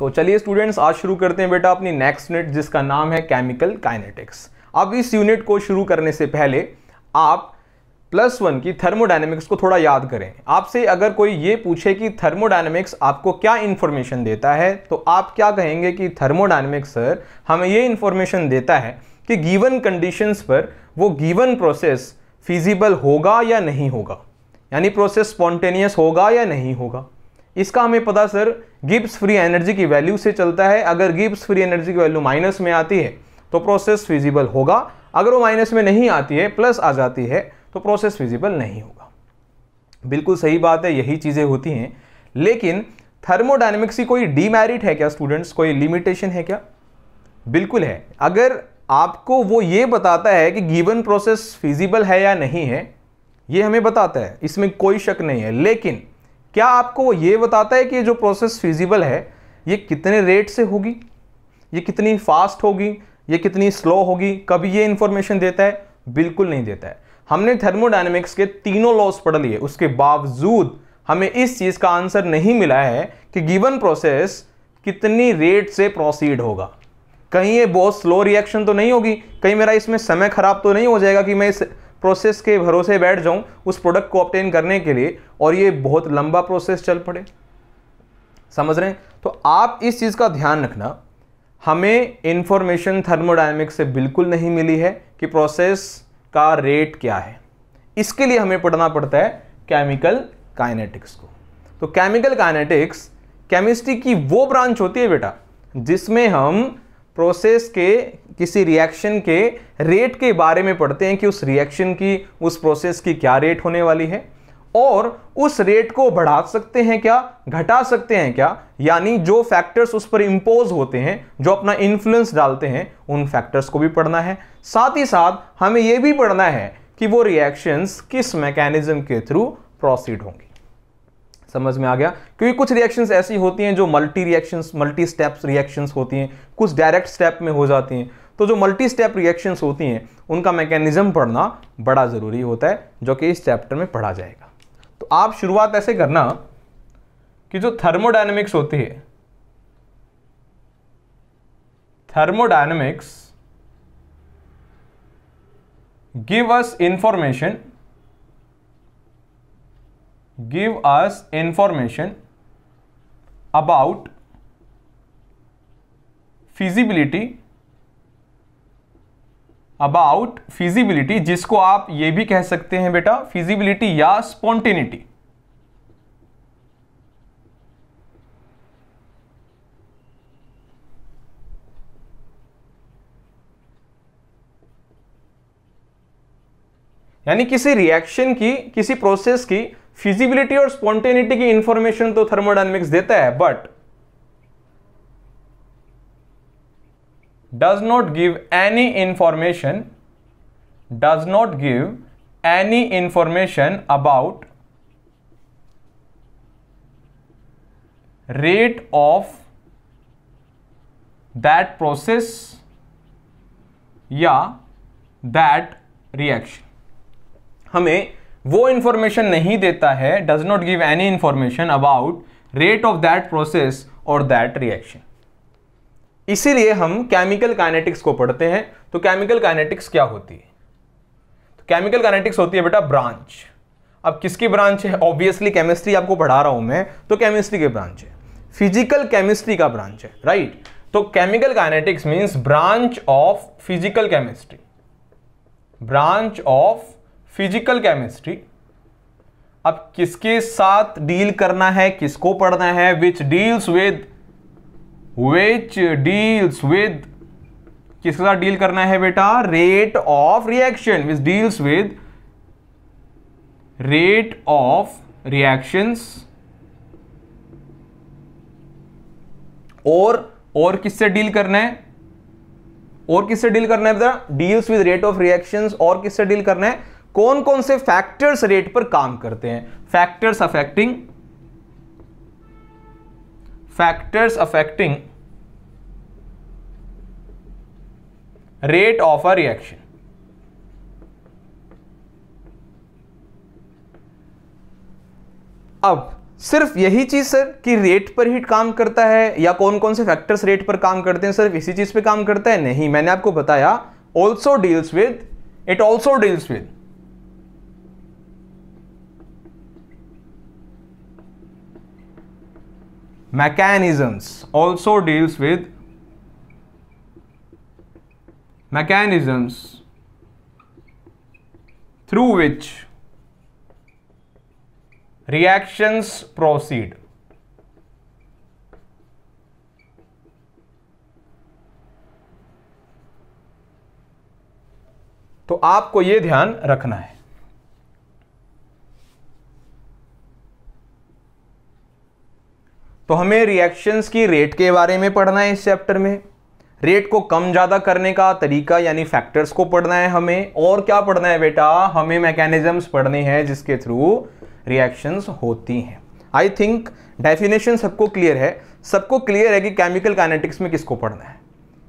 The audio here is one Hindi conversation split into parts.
तो चलिए स्टूडेंट्स आज शुरू करते हैं बेटा अपनी नेक्स्ट यूनिट जिसका नाम है केमिकल काइनेटिक्स अब इस यूनिट को शुरू करने से पहले आप प्लस वन की थर्मोडाइनमिक्स को थोड़ा याद करें आपसे अगर कोई ये पूछे कि थर्मोडाइनमिक्स आपको क्या इन्फॉर्मेशन देता है तो आप क्या कहेंगे कि थर्मोडाइनमिक्स सर हमें ये इन्फॉर्मेशन देता है कि गिवन कंडीशंस पर वो गिवन प्रोसेस फिजिबल होगा या नहीं होगा यानी प्रोसेस स्पॉन्टेनियस होगा या नहीं होगा इसका हमें पता सर गिप्स फ्री एनर्जी की वैल्यू से चलता है अगर गिब्स फ्री एनर्जी की वैल्यू माइनस में आती है तो प्रोसेस फिजिबल होगा अगर वो माइनस में नहीं आती है प्लस आ जाती है तो प्रोसेस फिजिबल नहीं होगा बिल्कुल सही बात है यही चीज़ें होती हैं लेकिन थर्मोडाइनमिक्स की कोई डीमेरिट है क्या स्टूडेंट्स कोई लिमिटेशन है क्या बिल्कुल है अगर आपको वो ये बताता है कि गिवन प्रोसेस फिजिबल है या नहीं है ये हमें बताता है इसमें कोई शक नहीं है लेकिन क्या आपको वो ये बताता है कि जो प्रोसेस फिजिबल है ये कितने रेट से होगी ये कितनी फास्ट होगी ये कितनी स्लो होगी कभी ये इन्फॉर्मेशन देता है बिल्कुल नहीं देता है हमने थर्मोडाइनमिक्स के तीनों लॉस पढ़ लिए उसके बावजूद हमें इस चीज़ का आंसर नहीं मिला है कि गिवन प्रोसेस कितनी रेट से प्रोसीड होगा कहीं ये बहुत स्लो रिएक्शन तो नहीं होगी कहीं मेरा इसमें समय खराब तो नहीं हो जाएगा कि मैं इस प्रोसेस के भरोसे बैठ जाऊं उस प्रोडक्ट को ऑप्टेन करने के लिए और ये बहुत लंबा प्रोसेस चल पड़े समझ रहे हैं तो आप इस चीज़ का ध्यान रखना हमें इन्फॉर्मेशन थर्मोडायनेमिक्स से बिल्कुल नहीं मिली है कि प्रोसेस का रेट क्या है इसके लिए हमें पढ़ना पड़ता है केमिकल काइनेटिक्स को तो केमिकल काइनेटिक्स केमिस्ट्री की वो ब्रांच होती है बेटा जिसमें हम प्रोसेस के किसी रिएक्शन के रेट के बारे में पढ़ते हैं कि उस रिएक्शन की उस प्रोसेस की क्या रेट होने वाली है और उस रेट को बढ़ा सकते हैं क्या घटा सकते हैं क्या यानी जो फैक्टर्स उस पर इंपोज होते हैं जो अपना इन्फ्लुएंस डालते हैं उन फैक्टर्स को भी पढ़ना है साथ ही साथ हमें यह भी पढ़ना है कि वो रिएक्शंस किस मैकेनिज्म के थ्रू प्रोसीड होंगी समझ में आ गया क्योंकि कुछ रिएक्शंस ऐसी होती हैं जो multi reactions multi steps reactions होती हैं कुछ डायरेक्ट स्टेप में हो जाती हैं तो जो मल्टी स्टेप रिएक्शंस होती हैं उनका मैकेनिज्म पढ़ना बड़ा ज़रूरी होता है जो कि इस चैप्टर में पढ़ा जाएगा तो आप शुरुआत ऐसे करना कि जो थर्मोडाइनमिक्स होती है thermodynamics give us information give us information about feasibility about feasibility जिसको आप ये भी कह सकते हैं बेटा फिजिबिलिटी या स्पॉन्टेनिटी यानी किसी रिएक्शन की किसी प्रोसेस की फिजिबिलिटी और स्पॉन्टेनिटी की इंफॉर्मेशन तो थर्मोडाइनमिक्स देता है but does not give any information does not give any information about rate of that process या दैट रिएक्शन हमें वो इंफॉर्मेशन नहीं देता है does not give any information about rate of that process और दैट रिएक्शन इसीलिए हम केमिकल काइनेटिक्स को पढ़ते हैं तो केमिकल काइनेटिक्स क्या होती है तो केमिकल काइनेटिक्स होती है बेटा ब्रांच अब किसकी ब्रांच है ऑब्वियसली केमिस्ट्री आपको पढ़ा रहा हूं मैं तो केमिस्ट्री की ब्रांच है फिजिकल केमिस्ट्री का ब्रांच है राइट तो chemical kinetics means branch of physical chemistry branch of physical chemistry अब किसके साथ डील करना है किसको पढ़ना है which deals with which deals with किसके साथ डील करना है बेटा rate of reaction which deals with rate of reactions और और किससे डील करना है और किससे डील करना है बेटा deals with rate of reactions और किससे डील करना है कौन कौन से फैक्टर्स रेट पर काम करते हैं factors affecting factors affecting rate of a reaction अब सिर्फ यही चीज सर कि रेट पर ही काम करता है या कौन कौन से फैक्टर्स रेट पर काम करते हैं सिर्फ इसी चीज पे काम करता है नहीं मैंने आपको बताया also deals with it also deals with mechanisms also deals with mechanisms through which reactions proceed तो आपको यह ध्यान रखना है तो हमें रिएक्शंस की रेट के बारे में पढ़ना है इस चैप्टर में रेट को कम ज़्यादा करने का तरीका यानी फैक्टर्स को पढ़ना है हमें और क्या पढ़ना है बेटा हमें मैकेनिज्म्स पढ़ने हैं जिसके थ्रू रिएक्शंस होती हैं आई थिंक डेफिनेशन सबको क्लियर है सबको क्लियर है कि केमिकल काइनेटिक्स में किसको पढ़ना है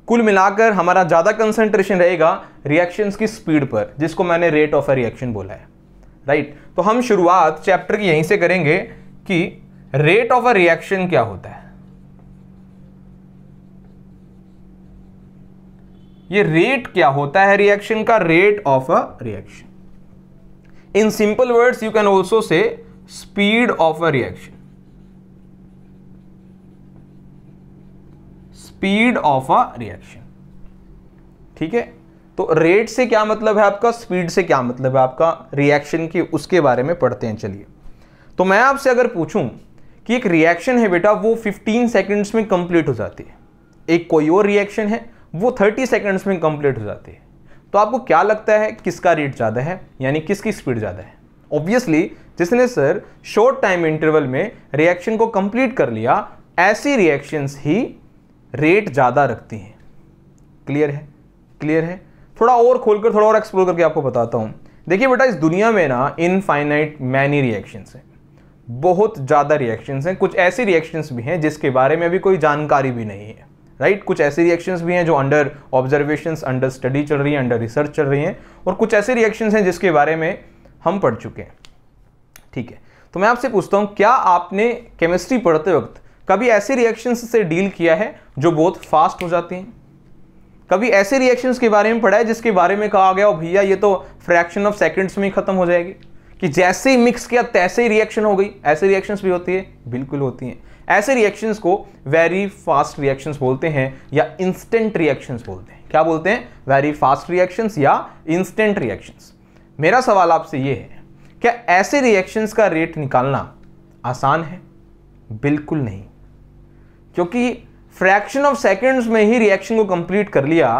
कुल मिलाकर हमारा ज़्यादा कंसंट्रेशन रहेगा रिएक्शंस की स्पीड पर जिसको मैंने रेट ऑफ अ रिएक्शन बोला है राइट right? तो हम शुरुआत चैप्टर की यहीं से करेंगे कि रेट ऑफ अ रिएक्शन क्या होता है ये रेट क्या होता है रिएक्शन का rate of a reaction in simple words you can also say speed of a reaction speed of a reaction ठीक है तो रेट से क्या मतलब है आपका स्पीड से क्या मतलब है आपका रिएक्शन की उसके बारे में पढ़ते हैं चलिए तो मैं आपसे अगर पूछूं कि एक रिएक्शन है बेटा वो 15 सेकंड्स में कंप्लीट हो जाती है एक कोई और रिएक्शन है वो 30 सेकंड्स में कंप्लीट हो जाती है तो आपको क्या लगता है किसका रेट ज़्यादा है यानी किसकी स्पीड ज़्यादा है ऑब्वियसली जिसने सर शॉर्ट टाइम इंटरवल में रिएक्शन को कंप्लीट कर लिया ऐसी रिएक्शंस ही रेट ज़्यादा रखती हैं क्लियर है क्लियर है थोड़ा और खोलकर थोड़ा और एक्सप्लोर करके आपको बताता हूँ देखिए बेटा इस दुनिया में ना इनफाइनाइट मैनी रिएक्शंस हैं बहुत ज़्यादा रिएक्शंस हैं कुछ ऐसी रिएक्शंस भी हैं जिसके बारे में अभी कोई जानकारी भी नहीं है राइट right? कुछ ऐसी रिएक्शंस भी हैं जो अंडर ऑब्जर्वेशंस अंडर स्टडी चल रही है अंडर रिसर्च चल रही हैं और कुछ ऐसे रिएक्शंस हैं जिसके बारे में हम पढ़ चुके हैं ठीक है तो मैं आपसे पूछता हूँ क्या आपने केमिस्ट्री पढ़ते वक्त कभी ऐसे रिएक्शंस से डील किया है जो बहुत फास्ट हो जाती हैं कभी ऐसे रिएक्शंस के बारे में पढ़ा है जिसके बारे में कहा गया भैया ये तो फ्रैक्शन ऑफ सेकंड्स में ही खत्म हो जाएगी कि जैसे ही मिक्स किया तैसे ही रिएक्शन हो गई ऐसे रिएक्शंस भी होती है बिल्कुल होती हैं ऐसे रिएक्शंस को वेरी फास्ट रिएक्शंस बोलते हैं या इंस्टेंट रिएक्शंस बोलते हैं क्या बोलते हैं वेरी फास्ट रिएक्शंस या इंस्टेंट रिएक्शंस मेरा सवाल आपसे ये है क्या ऐसे रिएक्शंस का रेट निकालना आसान है बिल्कुल नहीं क्योंकि फ्रैक्शन ऑफ सेकेंड्स में ही रिएक्शन को कंप्लीट कर लिया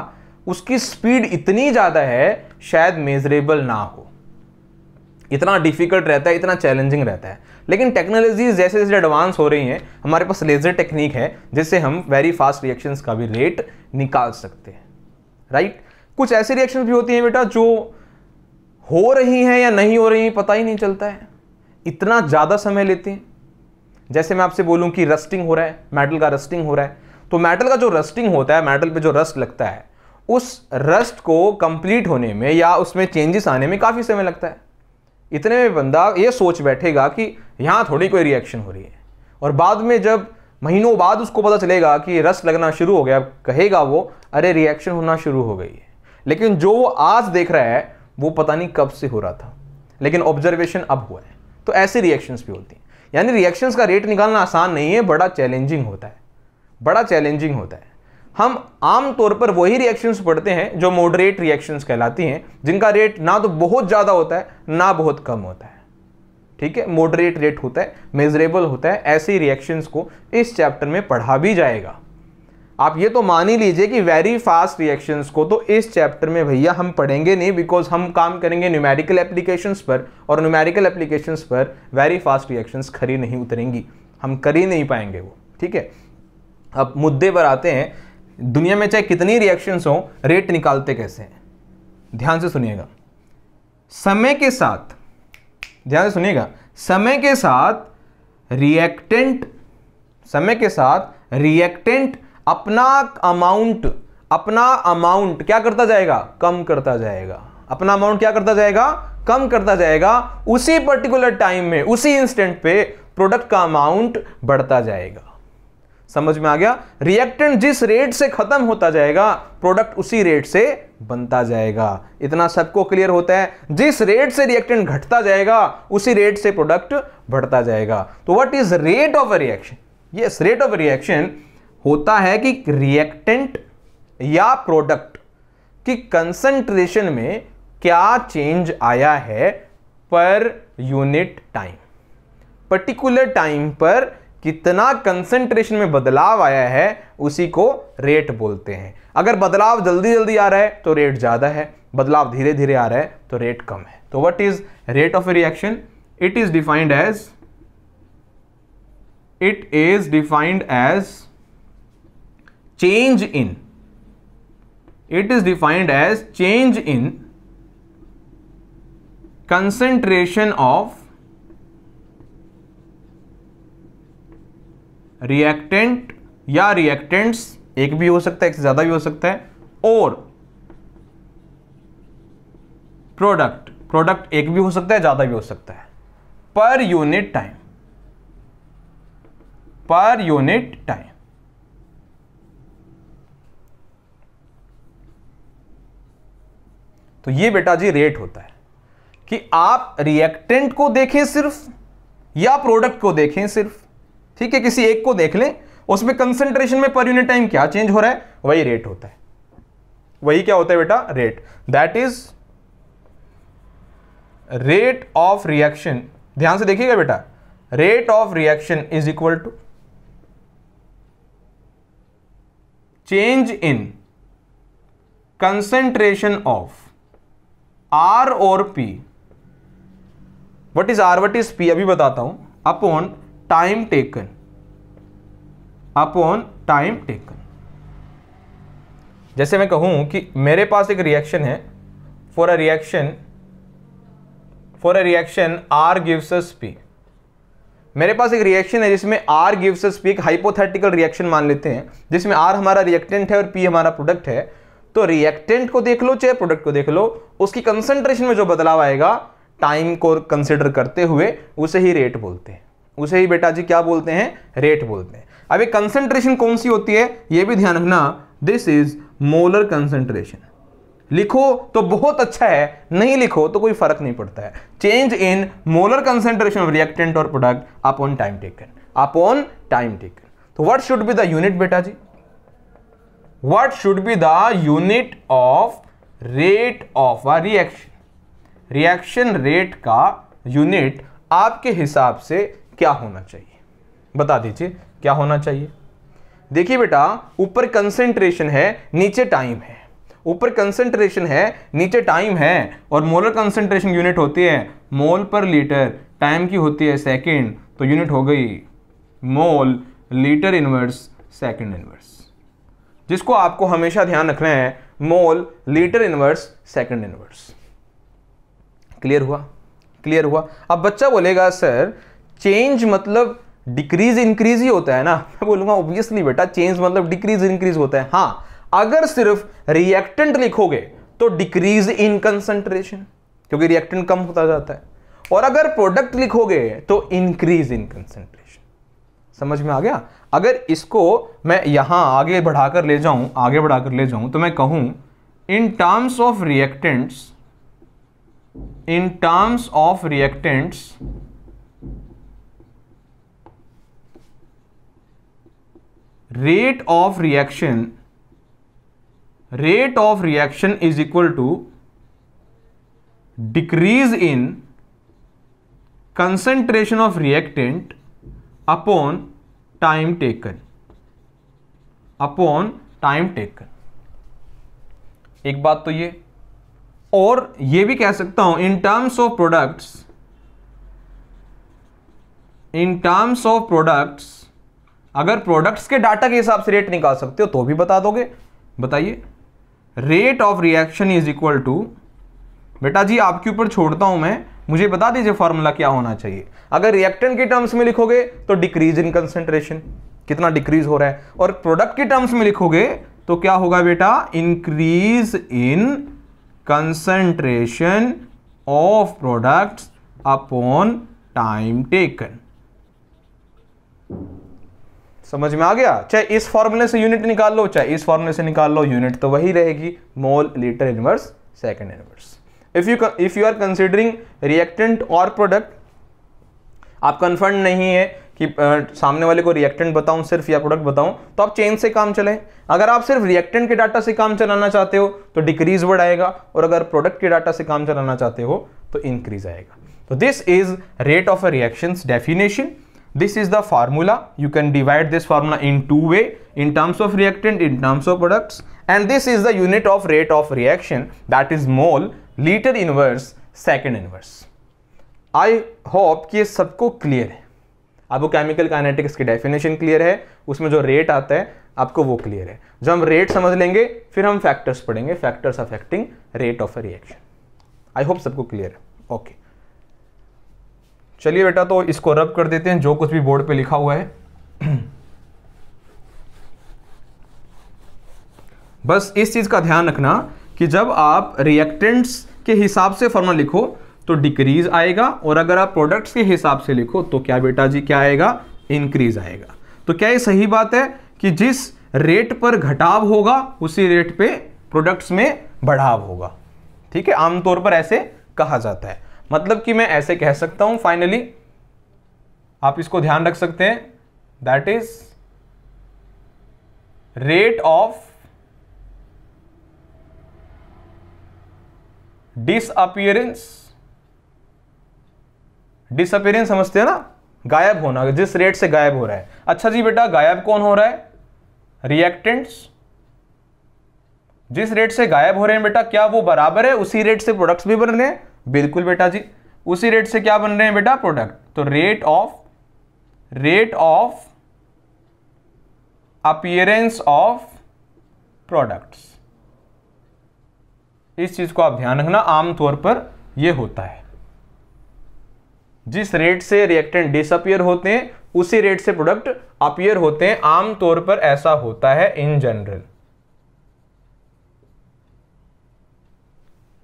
उसकी स्पीड इतनी ज़्यादा है शायद मेजरेबल ना हो इतना डिफिकल्ट रहता है इतना चैलेंजिंग रहता है लेकिन टेक्नोलॉजी जैसे जैसे एडवांस हो रही हैं हमारे पास लेज़र टेक्निक है जिससे हम वेरी फास्ट रिएक्शंस का भी रेट निकाल सकते हैं राइट कुछ ऐसे रिएक्शन भी होती हैं बेटा जो हो रही हैं या नहीं हो रही हैं पता ही नहीं चलता है इतना ज़्यादा समय लेते हैं जैसे मैं आपसे बोलूँ कि रस्टिंग हो रहा है मेटल का रस्टिंग हो रहा है तो मेटल का जो रस्टिंग होता है मेटल पे जो रस्ट लगता है उस रस्ट को कंप्लीट होने में या उसमें चेंजेस आने में काफ़ी समय लगता है इतने में बंदा ये सोच बैठेगा कि यहाँ थोड़ी कोई रिएक्शन हो रही है और बाद में जब महीनों बाद उसको पता चलेगा कि रस लगना शुरू हो गया कहेगा वो अरे रिएक्शन होना शुरू हो गई है लेकिन जो वो आज देख रहा है वो पता नहीं कब से हो रहा था लेकिन ऑब्जर्वेशन अब हुआ है तो ऐसे रिएक्शंस भी होती हैं यानी रिएक्शंस का रेट निकालना आसान नहीं है बड़ा चैलेंजिंग होता है बड़ा चैलेंजिंग होता है हम आमतौर पर वही रिएक्शंस पढ़ते हैं जो मॉडरेट रिएक्शंस कहलाती हैं जिनका रेट ना तो बहुत ज़्यादा होता है ना बहुत कम होता है ठीक है मॉडरेट रेट होता है मेजरेबल होता है ऐसे रिएक्शंस को इस चैप्टर में पढ़ा भी जाएगा आप ये तो मान ही लीजिए कि वेरी फास्ट रिएक्शंस को तो इस चैप्टर में भैया हम पढ़ेंगे नहीं बिकॉज हम काम करेंगे न्यूमेरिकल एप्लीकेशंस पर और न्यूमेरिकल एप्लीकेशंस पर वेरी फास्ट रिएक्शंस खरी नहीं उतरेंगी हम कर ही नहीं पाएंगे वो ठीक है अब मुद्दे पर आते हैं दुनिया में चाहे कितनी रिएक्शंस हो रेट निकालते कैसे हैं ध्यान से सुनिएगा समय के साथ ध्यान से सुनिएगा समय के साथ रिएक्टेंट समय के साथ रिएक्टेंट अपना अमाउंट अपना अमाउंट क्या करता जाएगा कम करता जाएगा अपना अमाउंट क्या करता जाएगा कम करता जाएगा उसी पर्टिकुलर टाइम में उसी इंस्टेंट पे प्रोडक्ट का अमाउंट बढ़ता जाएगा समझ में आ गया रिएक्टेंट जिस रेट से खत्म होता जाएगा प्रोडक्ट उसी रेट से बनता जाएगा इतना सबको क्लियर होता है जिस रेट से रिएक्टेंट घटता जाएगा उसी रेट से प्रोडक्ट बढ़ता जाएगा तो what is rate of a reaction yes rate of reaction होता है कि रिएक्टेंट या प्रोडक्ट की कंसंट्रेशन में क्या चेंज आया है पर यूनिट टाइम पर्टिकुलर टाइम पर कितना कंसंट्रेशन में बदलाव आया है उसी को रेट बोलते हैं अगर बदलाव जल्दी जल्दी आ रहा है तो रेट ज़्यादा है बदलाव धीरे धीरे आ रहा है तो रेट कम है तो what is rate of reaction it is defined as it is defined as change in it is defined as change in concentration of reactant या रिएक्टेंट्स एक भी हो सकता है एक से ज़्यादा भी हो सकता है और प्रोडक्ट प्रोडक्ट एक भी हो सकता है ज़्यादा भी हो सकता है पर यूनिट टाइम पर यूनिट टाइम तो ये बेटा जी रेट होता है कि आप रिएक्टेंट को देखें सिर्फ या प्रोडक्ट को देखें सिर्फ ठीक है किसी एक को देख लें उसमें कंसेंट्रेशन में पर यूनिट टाइम क्या चेंज हो रहा है वही रेट होता है वही क्या होता है बेटा rate that is rate of reaction ध्यान से देखिएगा बेटा rate of reaction is equal to change in concentration of R और P what is R what is P अभी बताता हूं upon time taken upon time taken जैसे मैं कहूं कि मेरे पास एक रिएक्शन है for a reaction for a reaction R gives us P मेरे पास एक रिएक्शन है जिसमें आर गिव्स अस पी एक हाइपोथेटिकल रिएक्शन मान लेते हैं जिसमें आर हमारा रिएक्टेंट है और पी हमारा प्रोडक्ट है तो रिएक्टेंट को देख लो चाहे प्रोडक्ट को देख लो उसकी कंसंट्रेशन में जो बदलाव आएगा टाइम को कंसिडर करते हुए उसे ही रेट बोलते हैं उसे ही बेटा जी क्या बोलते हैं रेट बोलते हैं अब ये कंसंट्रेशन कौन सी होती है ये भी ध्यान रखना दिस इज मोलर कंसेंट्रेशन लिखो तो बहुत अच्छा है नहीं लिखो तो कोई फर्क नहीं पड़ता है change in molar concentration of reactant और product upon time taken upon time taken तो what should be the unit बेटा जी what should be the unit of rate of a reaction reaction rate का यूनिट आपके हिसाब से क्या होना चाहिए बता दीजिए क्या होना चाहिए देखिए बेटा ऊपर कंसेंट्रेशन है नीचे टाइम है ऊपर कंसेंट्रेशन है नीचे टाइम है और मोलर कंसेंट्रेशन यूनिट होती है मोल पर लीटर टाइम की होती है सेकेंड तो यूनिट हो गई mole litre inverse second inverse जिसको आपको हमेशा ध्यान रखना है mole litre inverse second inverse clear हुआ क्लियर हुआ अब बच्चा बोलेगा सर चेंज मतलब डिक्रीज इंक्रीज ही होता है ना मैं बोलूंगा ऑब्वियसली बेटा चेंज मतलब डिक्रीज इंक्रीज होता है हाँ अगर सिर्फ रिएक्टेंट लिखोगे तो डिक्रीज इन कंसंट्रेशन क्योंकि रिएक्टेंट कम होता जाता है और अगर प्रोडक्ट लिखोगे तो इंक्रीज इन कंसंट्रेशन समझ में आ गया अगर इसको मैं यहां आगे बढ़ाकर ले जाऊं आगे बढ़ाकर ले जाऊं तो मैं कहूं in terms of reactants in terms of reactants rate of reaction rate of reaction is equal to decrease in concentration of reactant upon time taken upon time taken एक बात तो ये और ये भी कह सकता हूं in terms of products in terms of products अगर प्रोडक्ट्स के डाटा के हिसाब से रेट निकाल सकते हो तो भी बता दोगे बताइए rate of reaction is equal to बेटा जी आपके ऊपर छोड़ता हूं मैं मुझे बता दीजिए फॉर्मूला क्या होना चाहिए अगर रिएक्टन के टर्म्स में लिखोगे तो डिक्रीज इन कंसेंट्रेशन कितना डिक्रीज हो रहा है और प्रोडक्ट के टर्म्स में लिखोगे तो क्या होगा बेटा increase in concentration of products upon time taken समझ में आ गया चाहे इस फॉर्मूले से यूनिट निकाल लो चाहे इस फॉर्मूले से निकाल लो यूनिट तो वही रहेगी mole litre inverse second inverse if you if you are considering reactant और प्रोडक्ट आप कन्फर्म नहीं है कि आ, सामने वाले को रिएक्टेंट बताऊं सिर्फ या प्रोडक्ट बताऊं तो आप चेंज से काम चलें अगर आप सिर्फ रिएक्टेंट के डाटा से काम चलाना चाहते हो तो डिक्रीज वर्ड आएगा और अगर प्रोडक्ट के डाटा से काम चलाना चाहते हो तो इंक्रीज आएगा तो this is rate of a reactions definition this is the formula you can divide this formula in two way in terms of reactant in terms of products and this is the unit of rate of reaction that is mole liter inverse second inverse I hope कि ये सबको क्लियर है आपको केमिकल काइनेटिक्स की डेफिनेशन क्लियर है उसमें जो रेट आता है आपको वो क्लियर है जो हम रेट समझ लेंगे फिर हम फैक्टर्स पढ़ेंगे factors affecting rate of a reaction I hope सबको क्लियर है ओके okay. चलिए बेटा तो इसको रब कर देते हैं जो कुछ भी बोर्ड पे लिखा हुआ है बस इस चीज़ का ध्यान रखना कि जब आप रिएक्टेंट्स के हिसाब से फॉर्मूला लिखो तो डिक्रीज आएगा और अगर आप प्रोडक्ट्स के हिसाब से लिखो तो क्या बेटा जी क्या आएगा इंक्रीज आएगा तो क्या ये सही बात है कि जिस रेट पर घटाव होगा उसी रेट पे प्रोडक्ट्स में बढ़ाव होगा ठीक है आमतौर पर ऐसे कहा जाता है मतलब कि मैं ऐसे कह सकता हूं फाइनली आप इसको ध्यान रख सकते हैं that is rate of disappearance disappearance समझते हैं ना गायब होना जिस रेट से गायब हो रहा है अच्छा जी बेटा गायब कौन हो रहा है रिएक्टेंट्स जिस रेट से गायब हो रहे हैं बेटा क्या वो बराबर है उसी रेट से प्रोडक्ट्स भी बन रहे हैं बिल्कुल बेटा जी उसी रेट से क्या बन रहे हैं बेटा प्रोडक्ट तो rate of rate of appearance of products इस चीज को आप ध्यान रखना आमतौर पर यह होता है जिस रेट से रिएक्टेंट डिसअपियर होते हैं उसी रेट से प्रोडक्ट अपियर होते हैं आमतौर पर ऐसा होता है in general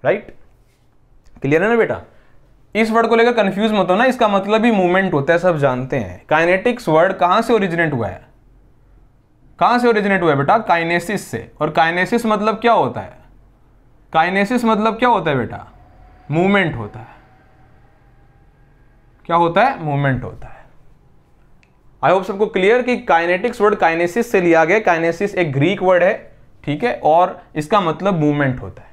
right right? Clear है ना बेटा इस वर्ड को लेकर कंफ्यूज मत हो ना इसका मतलब ही मूवमेंट होता है सब जानते हैं काइनेटिक्स वर्ड कहां से ओरिजिनेट हुआ है कहां से ओरिजिनेट हुआ है बेटा काइनेसिस से और काइनेसिस मतलब क्या होता है काइनेसिस मतलब क्या होता है बेटा मूवमेंट होता है क्या होता है मूवमेंट होता है आई होप सबको क्लियर कि काइनेटिक्स वर्ड काइनेसिस से लिया गया काइनेसिस एक ग्रीक वर्ड है ठीक है और इसका मतलब मूवमेंट होता है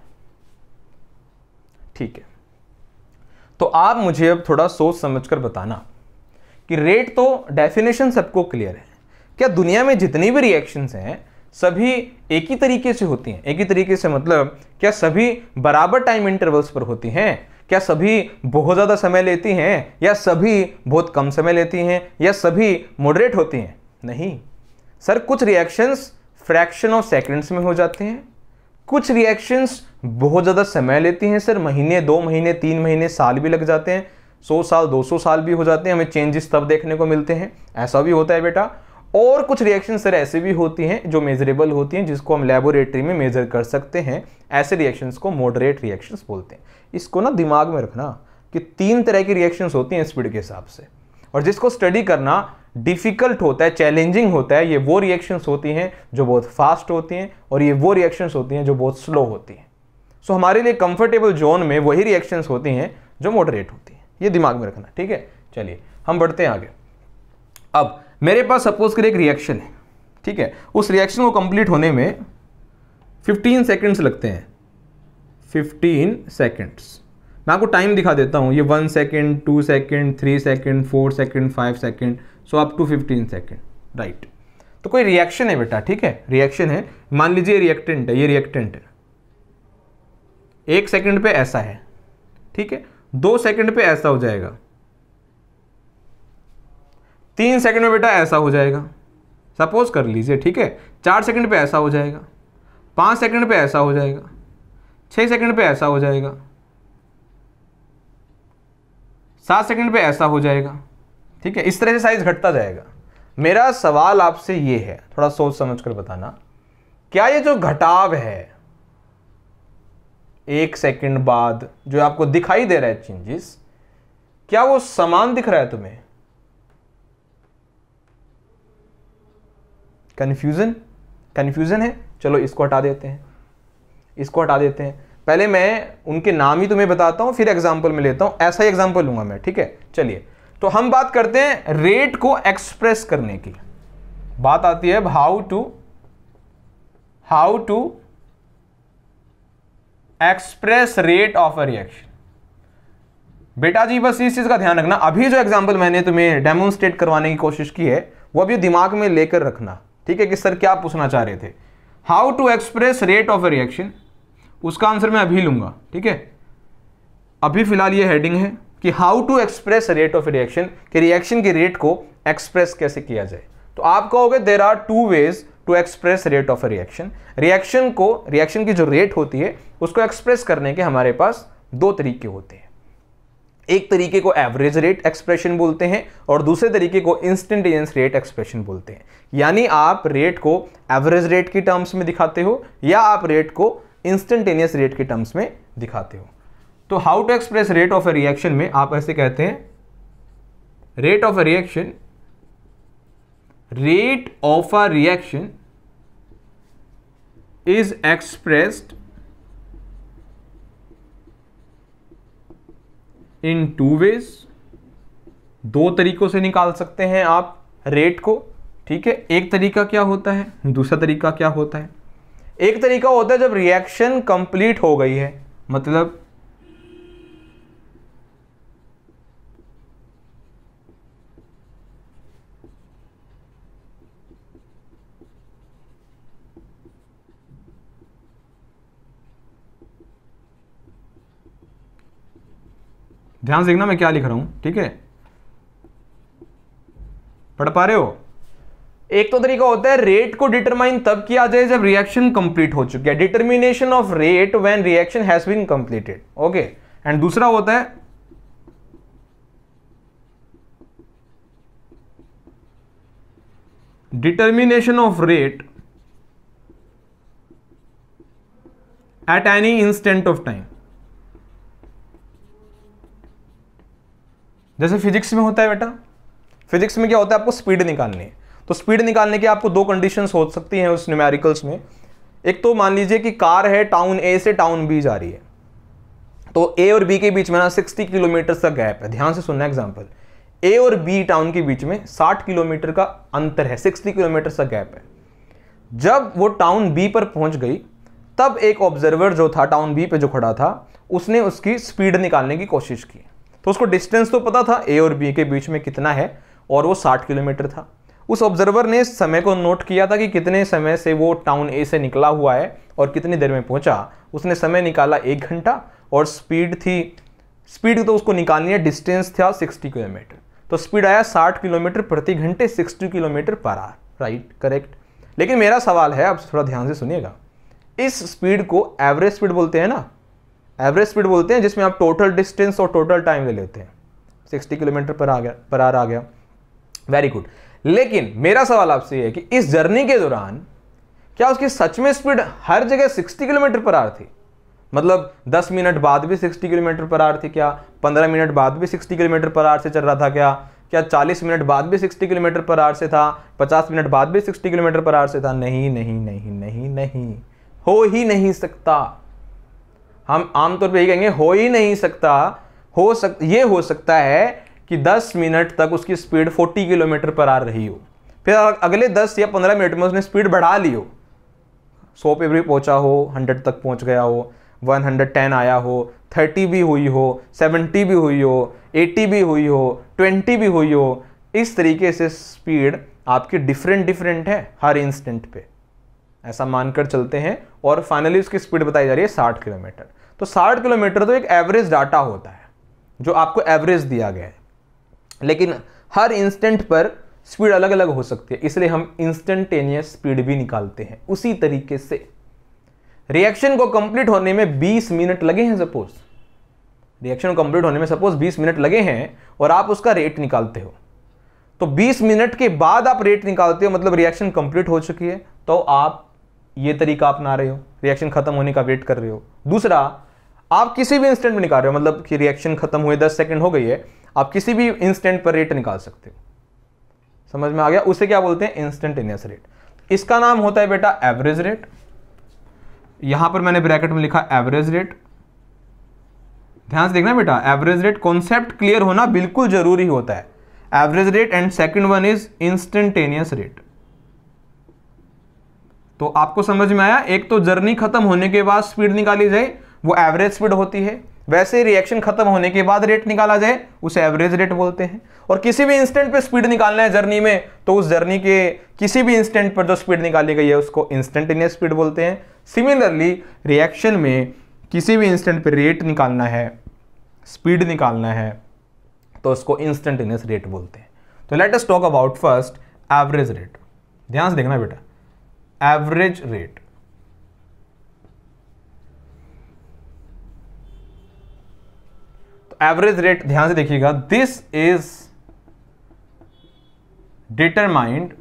ठीक है तो आप मुझे अब थोड़ा सोच समझ कर बताना कि रेट तो डेफिनेशन सबको क्लियर है क्या दुनिया में जितनी भी रिएक्शंस हैं सभी एक ही तरीके से होती हैं एक ही तरीके से मतलब क्या सभी बराबर टाइम इंटरवल्स पर होती हैं क्या सभी बहुत ज़्यादा समय लेती हैं या सभी बहुत कम समय लेती हैं या सभी मॉडरेट होती हैं नहीं सर कुछ रिएक्शंस फ्रैक्शन ऑफ सेकंड्स में हो जाते हैं कुछ रिएक्शंस बहुत ज़्यादा समय लेती हैं सर महीने दो महीने तीन महीने साल भी लग जाते हैं सौ साल दो सौ साल भी हो जाते हैं हमें चेंजेस तब देखने को मिलते हैं ऐसा भी होता है बेटा और कुछ रिएक्शन सर ऐसे भी होती हैं जो मेजरेबल होती हैं जिसको हम लेबोरेटरी में मेजर कर सकते हैं ऐसे रिएक्शंस को मॉडरेट रिएक्शंस बोलते हैं इसको ना दिमाग में रखना कि तीन तरह की रिएक्शंस होती हैं स्पीड के हिसाब से और जिसको स्टडी करना डिफ़िकल्ट होता है चैलेंजिंग होता है ये वो रिएक्शंस होती हैं जो बहुत फास्ट होती हैं और ये वो रिएक्शंस होती हैं जो बहुत स्लो होती हैं सो so, हमारे लिए कंफर्टेबल जोन में वही रिएक्शंस होती हैं जो मॉडरेट होती हैं ये दिमाग में रखना ठीक है चलिए हम बढ़ते हैं आगे अब मेरे पास सपोज कर एक रिएक्शन है ठीक है उस रिएक्शन को कंप्लीट होने में फिफ्टीन सेकेंड्स लगते हैं फिफ्टीन सेकेंड्स मैं आपको टाइम दिखा देता हूँ ये one second two second three second four second five second so up to fifteen second right तो कोई रिएक्शन है बेटा ठीक है रिएक्शन है मान लीजिए रिएक्टेंट है ये रिएक्टेंट है एक सेकेंड पे ऐसा है ठीक है दो सेकेंड पे ऐसा हो जाएगा तीन सेकेंड में बेटा ऐसा हो जाएगा सपोज कर लीजिए ठीक है चार सेकेंड पे ऐसा हो जाएगा पाँच सेकेंड पे ऐसा हो जाएगा छः सेकेंड पे ऐसा हो जाएगा सात सेकेंड पे ऐसा हो जाएगा ठीक है इस तरह से साइज घटता जाएगा मेरा सवाल आपसे ये है थोड़ा सोच समझ कर बताना क्या ये जो घटाव है एक सेकंड बाद जो आपको दिखाई दे रहा है चेंजेस क्या वो समान दिख रहा है तुम्हें कन्फ्यूजन कन्फ्यूजन है चलो इसको हटा देते हैं इसको हटा देते हैं पहले मैं उनके नाम ही तुम्हें बताता हूं फिर एग्जाम्पल में लेता हूं ऐसा ही एग्जाम्पल लूंगा मैं ठीक है चलिए तो हम बात करते हैं रेट को एक्सप्रेस करने की बात आती है how to how to express rate of a reaction बेटा जी बस इस चीज़ का ध्यान रखना अभी जो एग्जाम्पल मैंने तुम्हें डेमोन्स्ट्रेट करवाने की कोशिश की है वो अभी दिमाग में लेकर रखना ठीक है कि सर क्या पूछना चाह रहे थे how to express rate of a reaction उसका आंसर मैं अभी लूंगा ठीक है अभी फिलहाल ये हेडिंग है कि how to express rate of reaction कि रिएक्शन के रेट को एक्सप्रेस कैसे किया जाए तो आप कहोगे there are two ways to express rate of reaction reaction को रिएक्शन की जो रेट होती है उसको एक्सप्रेस करने के हमारे पास दो तरीके होते हैं एक तरीके को एवरेज रेट एक्सप्रेशन बोलते हैं और दूसरे तरीके को इंस्टेंटेनियस रेट एक्सप्रेशन बोलते हैं यानी आप रेट को एवरेज रेट की टर्म्स में दिखाते हो या आप रेट को इंस्टेंटेनियस रेट के टर्म्स में दिखाते हो तो how to express rate of a reaction में आप ऐसे कहते हैं rate of a reaction rate of a reaction is expressed in two ways दो तरीकों से निकाल सकते हैं आप रेट को ठीक है एक तरीका क्या होता है दूसरा तरीका क्या होता है एक तरीका होता है जब रिएक्शन कंप्लीट हो गई है मतलब ध्यान से देखना मैं क्या लिख रहा हूं ठीक है पढ़ पा रहे हो एक तो तरीका होता है रेट को डिटरमाइन तब किया जाए जब रिएक्शन कंप्लीट हो चुकी है determination of rate when reaction has been completed okay and दूसरा होता है determination of rate at any instant of time जैसे फिजिक्स में होता है बेटा फिजिक्स में क्या होता है आपको स्पीड निकालनी है तो स्पीड निकालने की आपको दो कंडीशन हो सकती हैं उस न्यूमेरिकल्स में एक तो मान लीजिए कि कार है टाउन ए से टाउन बी जा रही है तो ए और बी के बीच में ना 60 किलोमीटर का गैप है ध्यान से सुनना एग्जाम्पल ए और बी टाउन के बीच में 60 किलोमीटर का अंतर है 60 किलोमीटर का गैप है जब वो टाउन बी पर पहुंच गई तब एक ऑब्जर्वर जो था टाउन बी पे जो खड़ा था उसने उसकी स्पीड निकालने की कोशिश की तो उसको डिस्टेंस तो पता था ए और बी के बीच में कितना है और वो साठ किलोमीटर था उस ऑब्जर्वर ने समय को नोट किया था कि कितने समय से वो टाउन ए से निकला हुआ है और कितनी देर में पहुंचा उसने समय निकाला एक घंटा और स्पीड थी स्पीड तो उसको निकालनी है डिस्टेंस था 60 किलोमीटर तो स्पीड आया 60 किलोमीटर प्रति घंटे 60 किलोमीटर पर आर राइट करेक्ट लेकिन मेरा सवाल है आप थोड़ा ध्यान से सुनिएगा इस स्पीड को एवरेज स्पीड बोलते हैं ना एवरेज स्पीड बोलते हैं जिसमें आप टोटल डिस्टेंस और टोटल टाइम ले लेते हैं सिक्सटी किलोमीटर पर आ गया पर आर आ गया वेरी गुड लेकिन मेरा सवाल आपसे यह है कि इस जर्नी के दौरान क्या उसकी सच में स्पीड हर जगह 60 किलोमीटर पर आर थी मतलब 10 मिनट बाद भी 60 किलोमीटर पर आर थी क्या 15 मिनट बाद भी 60 किलोमीटर पर आर से चल रहा था क्या क्या 40 मिनट बाद भी 60 किलोमीटर पर आर से था 50 मिनट बाद भी 60 किलोमीटर पर आर से था नहीं नहीं नहीं नहीं नहीं हो ही नहीं सकता हम आमतौर पे यही कहेंगे हो ही नहीं सकता हो सक ये हो सकता है कि 10 मिनट तक उसकी स्पीड 40 किलोमीटर पर आ रही हो फिर अगले 10 या 15 मिनट में उसने स्पीड बढ़ा ली हो सौ पे भी पहुंचा हो 100 तक पहुंच गया हो 110 आया हो 30 भी हुई हो 70 भी हुई हो 80 भी हुई हो 20 भी हुई हो इस तरीके से स्पीड आपकी डिफरेंट डिफरेंट है हर इंस्टेंट पे ऐसा मानकर चलते हैं और फाइनली उसकी स्पीड बताई जा रही है साठ किलोमीटर तो साठ किलोमीटर तो एक एवरेज डाटा होता है जो आपको एवरेज दिया गया है लेकिन हर इंस्टेंट पर स्पीड अलग अलग हो सकती है इसलिए हम इंस्टेंटेनियस स्पीड भी निकालते हैं उसी तरीके से रिएक्शन को कंप्लीट होने में 20 मिनट लगे हैं सपोज रिएक्शन को कंप्लीट होने में सपोज 20 मिनट लगे हैं और आप उसका रेट निकालते हो तो 20 मिनट के बाद आप रेट निकालते हो मतलब रिएक्शन कंप्लीट हो चुकी है तो आप ये तरीका अपना रहे हो रिएक्शन खत्म होने का वेट कर रहे हो दूसरा आप किसी भी इंस्टेंट में निकाल रहे हो मतलब कि रिएक्शन खत्म हुए दस सेकेंड हो गई है आप किसी भी इंस्टेंट पर रेट निकाल सकते हो समझ में आ गया उसे क्या बोलते हैं इंस्टेंटेनियस रेट इसका नाम होता है बेटा एवरेज रेट यहां पर मैंने ब्रैकेट में लिखा एवरेज रेट ध्यान से देखना बेटा एवरेज रेट कॉन्सेप्ट क्लियर होना बिल्कुल जरूरी होता है average rate and second one is instantaneous rate तो आपको समझ में आया एक तो जर्नी खत्म होने के बाद स्पीड निकाली जाए वो एवरेज स्पीड होती है वैसे रिएक्शन खत्म होने के बाद रेट निकाला जाए उसे एवरेज रेट बोलते हैं और किसी भी इंस्टेंट पे स्पीड निकालना है जर्नी में तो उस जर्नी के किसी भी इंस्टेंट पर जो स्पीड निकाली गई है उसको इंस्टेंटेनियस स्पीड बोलते हैं सिमिलरली रिएक्शन में किसी भी इंस्टेंट पर रेट निकालना है स्पीड निकालना है तो उसको इंस्टेंटेनियस रेट बोलते हैं तो let us talk about first average rate ध्यान से देखना बेटा एवरेज रेट तो एवरेज रेट ध्यान से देखिएगा this is determined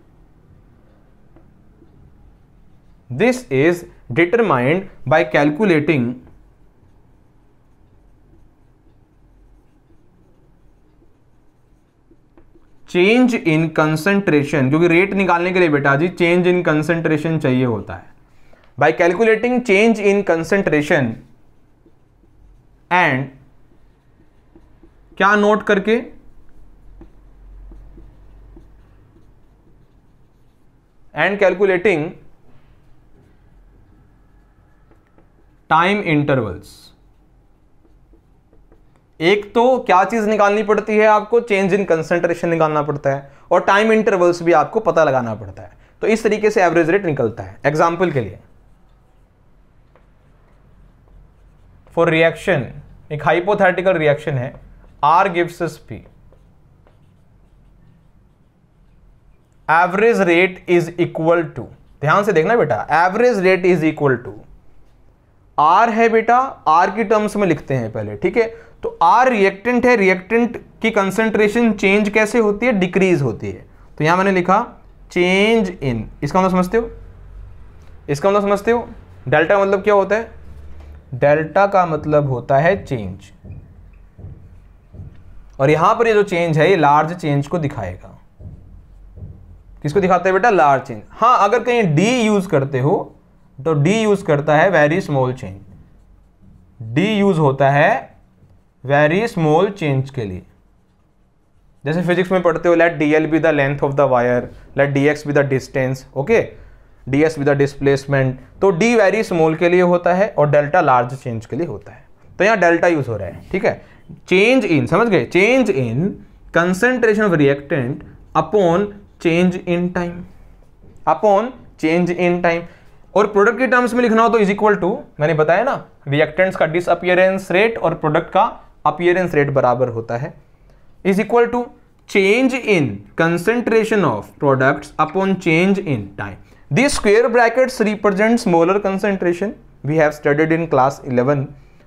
this is determined by calculating change in concentration क्योंकि रेट निकालने के लिए बेटा जी चेंज इन कंसंट्रेशन चाहिए होता है by calculating change in concentration and क्या नोट करके एंड कैलकुलेटिंग टाइम इंटरवल्स एक तो क्या चीज़ निकालनी पड़ती है आपको चेंज इन कंसनट्रेशन निकालना पड़ता है और टाइम इंटरवल्स भी आपको पता लगाना पड़ता है तो इस तरीके से एवरेज रेट निकलता है एग्जाम्पल के लिए फॉर रिएक्शन एक हाइपोथेटिकल रिएक्शन है R gives S P average rate is equal to ध्यान से देखना बेटा average rate is equal to R है बेटा आर की टर्म्स में लिखते हैं पहले ठीक है तो आर रिएक्टेंट है रिएक्टेंट की कंसेंट्रेशन चेंज कैसे होती है डिक्रीज होती है तो यहां मैंने लिखा चेंज इन इसका मतलब समझते हो इसका मतलब समझते हो डेल्टा मतलब क्या होता है डेल्टा का मतलब होता है चेंज और यहां पर ये जो चेंज है ये लार्ज चेंज को दिखाएगा किसको दिखाता है बेटा लार्ज चेंज हाँ अगर कहीं डी यूज करते हो तो डी यूज़ करता है very small change D use होता है वेरी स्मॉल चेंज के लिए जैसे फिजिक्स में पढ़ते हो let D L be the length of the wire let D X be the distance okay D S be the displacement तो डी वेरी स्मॉल के लिए होता है और डेल्टा लार्ज चेंज के लिए होता है तो यहाँ डेल्टा यूज हो रहा है ठीक है चेंज इन समझ गए change in concentration of reactant upon change in time upon change in time और प्रोडक्ट के टर्म्स में लिखना हो तो इज इक्वल टू मैंने बताया ना रिएक्टेंट्स का डिसअपियरेंस रेट और प्रोडक्ट का अपियरेंस रेट बराबर होता है is equal to change in concentration of product upon change in time this square brackets represent molar concentration we have studied in class eleven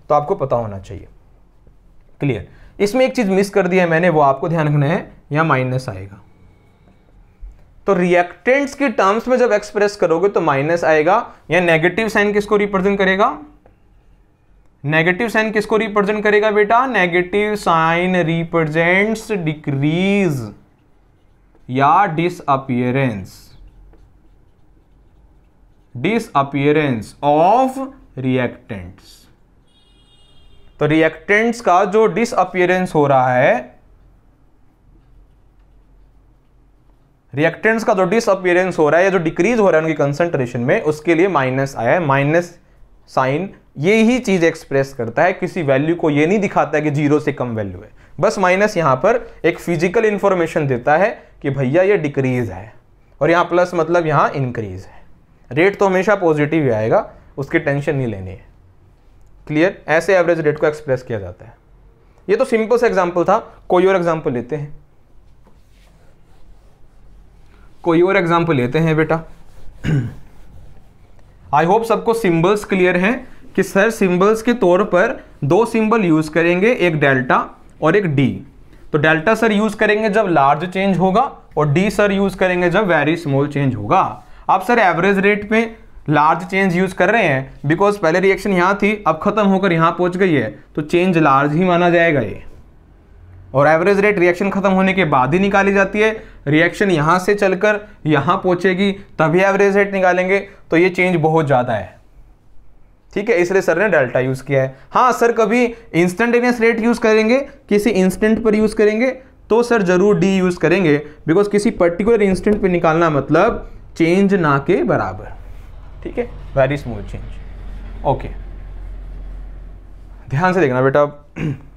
तो आपको पता होना चाहिए क्लियर इसमें एक चीज मिस कर दिया है मैंने वो आपको ध्यान रखना है या माइनस आएगा तो रिएक्टेंट्स की टर्म्स में जब एक्सप्रेस करोगे तो माइनस आएगा या नेगेटिव साइन किसको रिप्रेजेंट करेगा नेगेटिव साइन किसको रिप्रेजेंट करेगा बेटा नेगेटिव साइन रिप्रेजेंट्स डिक्रीज या डिसअपियरेंस डिसअपियरेंस ऑफ रिएक्टेंट्स तो रिएक्टेंट्स का जो डिसअपियरेंस हो रहा है रिएक्टेंट्स का जो डिसअपियरेंस हो रहा है या जो डिक्रीज हो रहा है उनकी कंसंट्रेशन में उसके लिए माइनस आया है माइनस साइन ये ही चीज़ एक्सप्रेस करता है किसी वैल्यू को ये नहीं दिखाता है कि जीरो से कम वैल्यू है बस माइनस यहाँ पर एक फिजिकल इन्फॉर्मेशन देता है कि भैया ये डिक्रीज है और यहाँ प्लस मतलब यहाँ इंक्रीज है रेट तो हमेशा पॉजिटिव ही आएगा उसकी टेंशन नहीं लेनी है क्लियर ऐसे एवरेज रेट को एक्सप्रेस किया जाता है ये तो सिंपल सा एग्जाम्पल था कोई और एग्जाम्पल लेते हैं कोई और एग्जाम्पल लेते हैं बेटा आई होप सबको सिंबल्स क्लियर हैं कि सर सिंबल्स के तौर पर दो सिंबल यूज करेंगे एक डेल्टा और एक डी तो डेल्टा सर यूज करेंगे जब लार्ज चेंज होगा और डी सर यूज करेंगे जब वेरी स्मॉल चेंज होगा आप सर एवरेज रेट में लार्ज चेंज यूज कर रहे हैं बिकॉज पहले रिएक्शन यहाँ थी अब खत्म होकर यहाँ पहुंच गई है तो चेंज लार्ज ही माना जाएगा ये और एवरेज रेट रिएक्शन खत्म होने के बाद ही निकाली जाती है रिएक्शन यहाँ से चलकर यहाँ पहुँचेगी तभी एवरेज रेट निकालेंगे तो ये चेंज बहुत ज़्यादा है ठीक है इसलिए सर ने डेल्टा यूज़ किया है हाँ सर कभी इंस्टेंटेनियस रेट यूज़ करेंगे किसी इंस्टेंट पर यूज़ करेंगे तो सर ज़रूर डी यूज़ करेंगे बिकॉज किसी पर्टिकुलर इंस्टेंट पर निकालना मतलब चेंज ना के बराबर ठीक है वेरी स्मूथ चेंज ओके ध्यान से देखना बेटा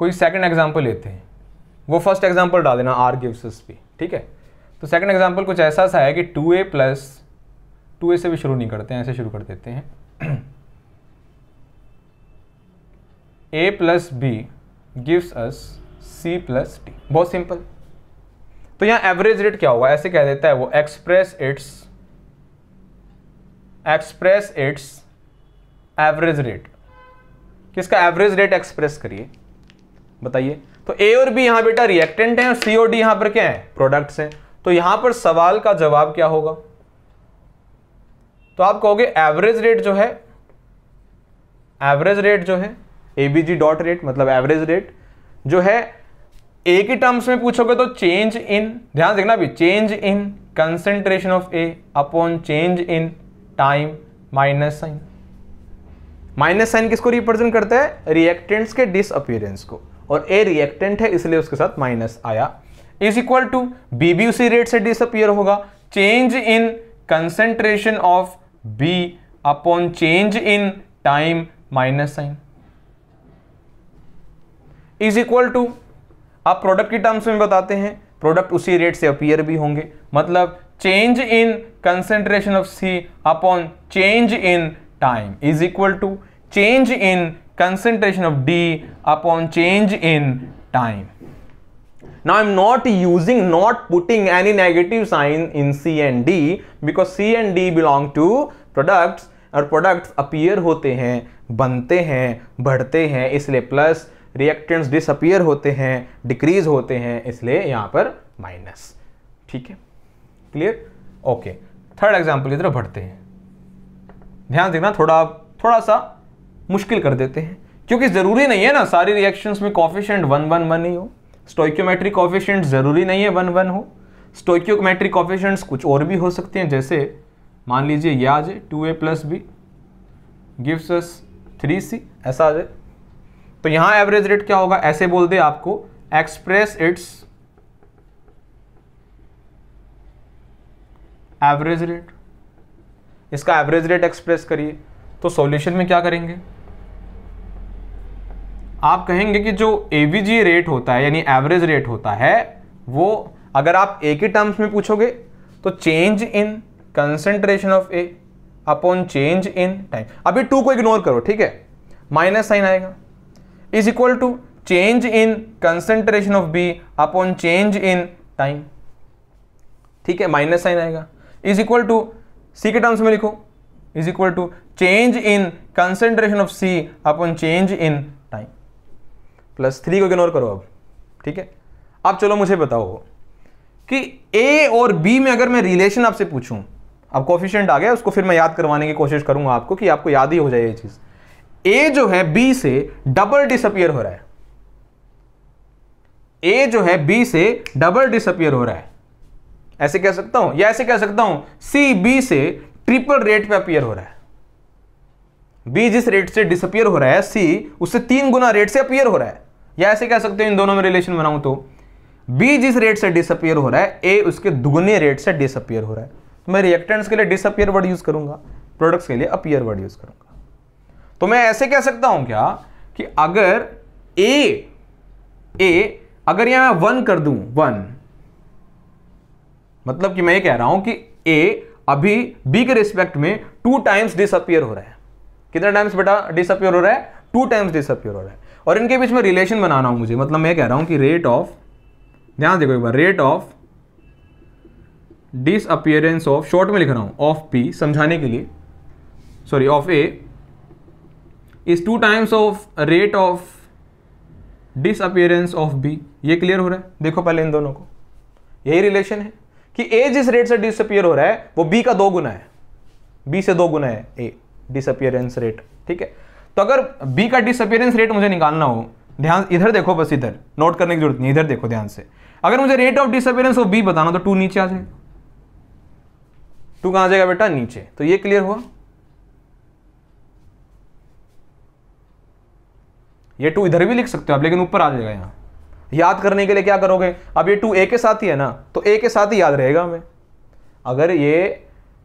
कोई सेकंड एग्जांपल लेते हैं वो फर्स्ट एग्जांपल डाल देना आर गिव्स एस पी ठीक है तो सेकंड एग्जांपल कुछ ऐसा सा है कि two A plus two A से भी शुरू नहीं करते हैं ऐसे शुरू कर देते हैं A plus B gives S C plus T बहुत सिंपल तो यहाँ एवरेज रेट क्या होगा ऐसे कह देता है वो express its express its average rate किसका एवरेज रेट एक्सप्रेस करिए बताइए तो ए और बी यहां बेटा रिएक्टेंट हैं और सी और डी यहां पर क्या है प्रोडक्ट्स हैं तो यहां पर सवाल का जवाब क्या होगा तो आप कहोगे एवरेज रेट जो है एवरेज रेट जो है एबीजी डॉट रेट मतलब एवरेज रेट जो है ए की टर्म्स में पूछोगे तो चेंज इन ध्यान देखना अभी change in concentration of A upon change in time minus sign minus sign किसको रिप्रेजेंट करता है रिएक्टेंट्स के डिसअपियरेंस को और ए रिएक्टेंट है इसलिए उसके साथ माइनस आया इज इक्वल टू बी भी उसी रेट से डिसअपियर होगा change in concentration of B upon change in time minus sign is equal to आप प्रोडक्ट की टर्म्स में बताते हैं प्रोडक्ट उसी रेट से अपियर भी होंगे मतलब change in concentration of C upon change in time is equal to change in concentration of D upon change in time. Now I'm not using, not putting any negative sign in C and D because C and D belong to products और products appear होते हैं बनते हैं बढ़ते हैं इसलिए plus रिएक्टेंट्स डिसअपियर होते हैं डिक्रीज होते हैं इसलिए यहाँ पर माइनस ठीक है क्लियर ओके थर्ड एग्जाम्पल की तरफ बढ़ते हैं ध्यान देना थोड़ा थोड़ा सा मुश्किल कर देते हैं क्योंकि ज़रूरी नहीं है ना सारी रिएक्शंस में कॉफिशेंट वन वन वन ही हो स्टोक्योमेट्रिक कॉफिशेंट ज़रूरी नहीं है वन वन हो स्टोक्योमेट्रिक कॉफिशेंट्स कुछ और भी हो सकते हैं जैसे मान लीजिए यह आ जाए two A plus B gives S three C ऐसा आ जाए तो यहाँ एवरेज रेट क्या होगा ऐसे बोल दे आपको एक्सप्रेस इट्स एवरेज रेट इसका एवरेज रेट एक्सप्रेस करिए तो सॉल्यूशन में क्या करेंगे आप कहेंगे कि जो ए रेट होता है यानी एवरेज रेट होता है वो अगर आप ए के टर्म्स में पूछोगे तो change in concentration of A upon change in time अभी टू को इग्नोर करो ठीक है माइनस साइन आएगा is equal to change in concentration of B upon change in time ठीक है माइनस साइन आएगा इज इक्वल टू सी के टर्म्स में लिखो is equal to change in concentration of C upon change in plus three को इग्नोर करो अब ठीक है अब चलो मुझे बताओ कि ए और बी में अगर मैं रिलेशन आपसे पूछूं अब कोफिशेंट आ गया उसको फिर मैं याद करवाने की कोशिश करूंगा आपको कि आपको याद ही हो जाए ये चीज़ ए जो है बी से डबल डिसअपियर हो रहा है ए जो है बी से डबल डिसअपियर हो रहा है ऐसे कह सकता हूं या ऐसे कह सकता हूं सी बी से ट्रिपल रेट पे अपियर हो रहा है बी जिस रेट से डिसअपियर हो रहा है सी उससे तीन गुना रेट से अपियर हो रहा है या ऐसे कह सकते हो इन दोनों में रिलेशन बनाऊं तो बी जिस रेट से डिसअपियर हो रहा है ए उसके दुगने रेट से डिसअपियर हो रहा है तो मैं रिएक्टेंट्स के लिए डिसअपियर वर्ड यूज करूंगा प्रोडक्ट्स के लिए अपियर वर्ड यूज करूंगा तो मैं ऐसे कह सकता हूं क्या कि अगर ए ए अगर यहां मैं वन कर दू वन मतलब कि मैं ये कह रहा हूं कि ए अभी बी के रिस्पेक्ट में टू टाइम्स डिसअपियर हो रहा है कितना टाइम्स बेटा डिसअपियर हो रहा है टू टाइम्स डिसअपियर हो रहा है और इनके बीच में रिलेशन बनाना हूं मुझे मतलब मैं कह रहा हूं कि रेट ऑफ ध्यान देखो एक बार rate of appearance of short में लिख रहा हूं ऑफ पी समझाने के लिए sorry of A is two times of rate of disappearance of B ये क्लियर हो रहा है देखो पहले इन दोनों को यही रिलेशन है कि ए जिस रेट से डिसअपियर हो रहा है वो बी का दो गुना है बी से दो गुना है ए डिसअपियरेंस रेट ठीक है तो अगर बी का डिसअपियरेंस रेट मुझे निकालना हो ध्यान इधर देखो बस इधर नोट करने की जरूरत नहीं इधर देखो ध्यान से अगर मुझे rate of disappearance of B बताना तो टू नीचे आ जाएगा टू कहां आ जाएगा बेटा नीचे तो ये क्लियर हुआ ये टू इधर भी लिख सकते हो आप लेकिन ऊपर आ जाएगा यहां याद करने के लिए क्या करोगे अब ये टू ए के साथ ही है ना तो ए के साथ ही याद रहेगा हमें अगर ये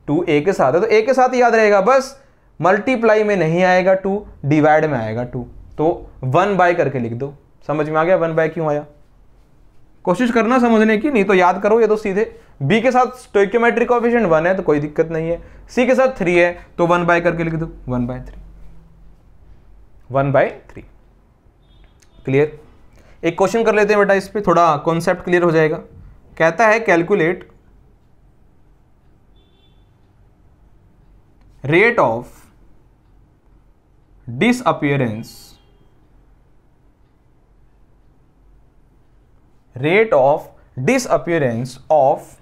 टू ए के साथ है तो ए के साथ ही याद रहेगा बस मल्टीप्लाई में नहीं आएगा टू डिवाइड में आएगा टू तो वन बाय करके लिख दो समझ में आ गया वन बाय क्यों आया कोशिश करना समझने की नहीं तो याद करो ये तो सीधे बी के साथ स्टोक्योमेट्रिक ऑफिशियंट वन है तो कोई दिक्कत नहीं है सी के साथ थ्री है तो वन बाय करके लिख दो one by three one by three clear एक क्वेश्चन कर लेते हैं बेटा इस पर थोड़ा कॉन्सेप्ट क्लियर हो जाएगा कहता है calculate rate of disappearance rate of disappearance of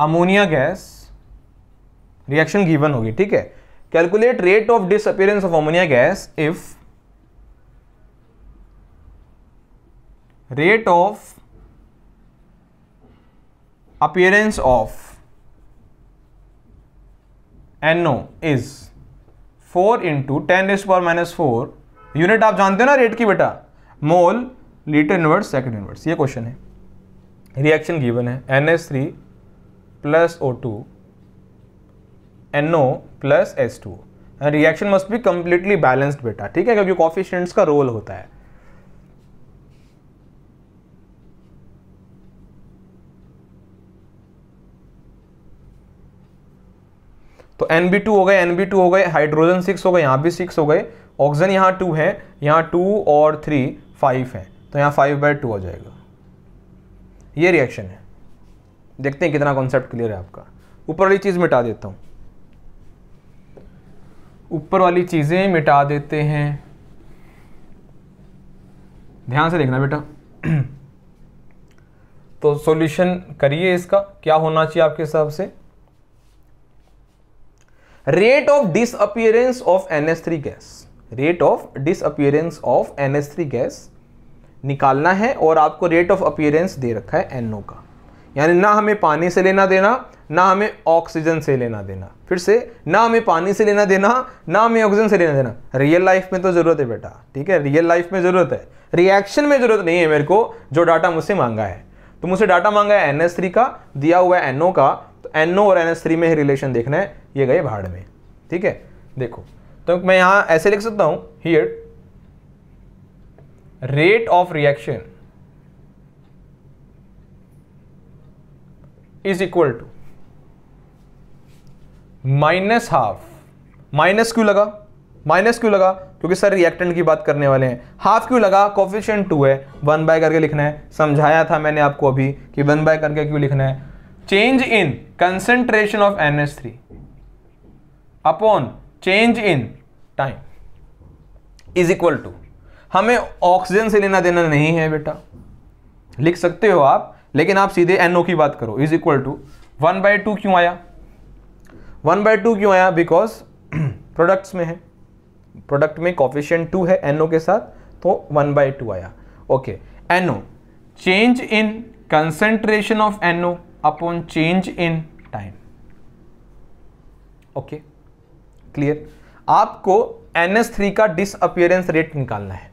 ammonia gas reaction given होगी ठीक है calculate rate of disappearance of ammonia gas if rate of appearance of NO is four into ten raise power minus four unit आप जानते हो ना रेट की बेटा mole litre inverse second inverse ये क्वेश्चन है रिएक्शन गिवन है N S three plus O two N O plus S to reaction must be completely balanced बेटा ठीक है क्योंकि कॉफिशेंट्स का रोल होता है तो एन बी टू हो गए एन बी टू हो गए हाइड्रोजन सिक्स हो गए यहाँ भी सिक्स हो गए ऑक्सीजन यहाँ टू है यहाँ टू और थ्री फाइव है तो यहाँ फाइव बाई टू हो जाएगा ये रिएक्शन है देखते हैं कितना कॉन्सेप्ट क्लियर है आपका ऊपर वाली चीज़ मिटा देता हूँ ऊपर वाली चीज़ें मिटा देते हैं ध्यान से देखना बेटा तो सॉल्यूशन करिए इसका क्या होना चाहिए आपके हिसाब से rate of disappearance of three gas rate of disappearance of three gas निकालना है और आपको रेट ऑफ अपियरेंस दे रखा है एनओ का यानी ना हमें पानी से लेना देना ना हमें ऑक्सीजन से लेना देना फिर से ना हमें पानी से लेना देना ना हमें ऑक्सीजन से लेना देना रियल लाइफ में तो ज़रूरत है बेटा ठीक है रियल लाइफ में ज़रूरत है रिएक्शन में ज़रूरत नहीं है मेरे को जो डाटा मुझसे मांगा है तो मुझसे डाटा मांगा है एन का दिया हुआ है एनओ का एनओ और एन थ्री में रिलेशन देखना है ये गए भाड़ में ठीक है देखो तो मैं यहां ऐसे लिख सकता हूं here rate of reaction is equal to minus half minus क्यों लगा माइनस क्यों लगा क्योंकि सर रिएक्टेंट की बात करने वाले हैं हाफ क्यों लगा कॉफिशियंट टू है वन बाय करके लिखना है समझाया था मैंने आपको अभी कि वन बाय करके क्यों लिखना है change in concentration of N S three upon change in time is equal to हमें ऑक्सीजन से लेना देना नहीं है बेटा लिख सकते हो आप लेकिन आप सीधे एनओ की बात करो is equal to one by two क्यों आया वन बाय टू क्यों आया बिकॉज प्रोडक्ट्स में है प्रोडक्ट में कॉफिशियंट टू है एनओ के साथ तो वन बाय टू आया okay NO change in concentration of NO upon change in time okay clear आपको एन एस थ्री का डिसअपियरेंस रेट निकालना है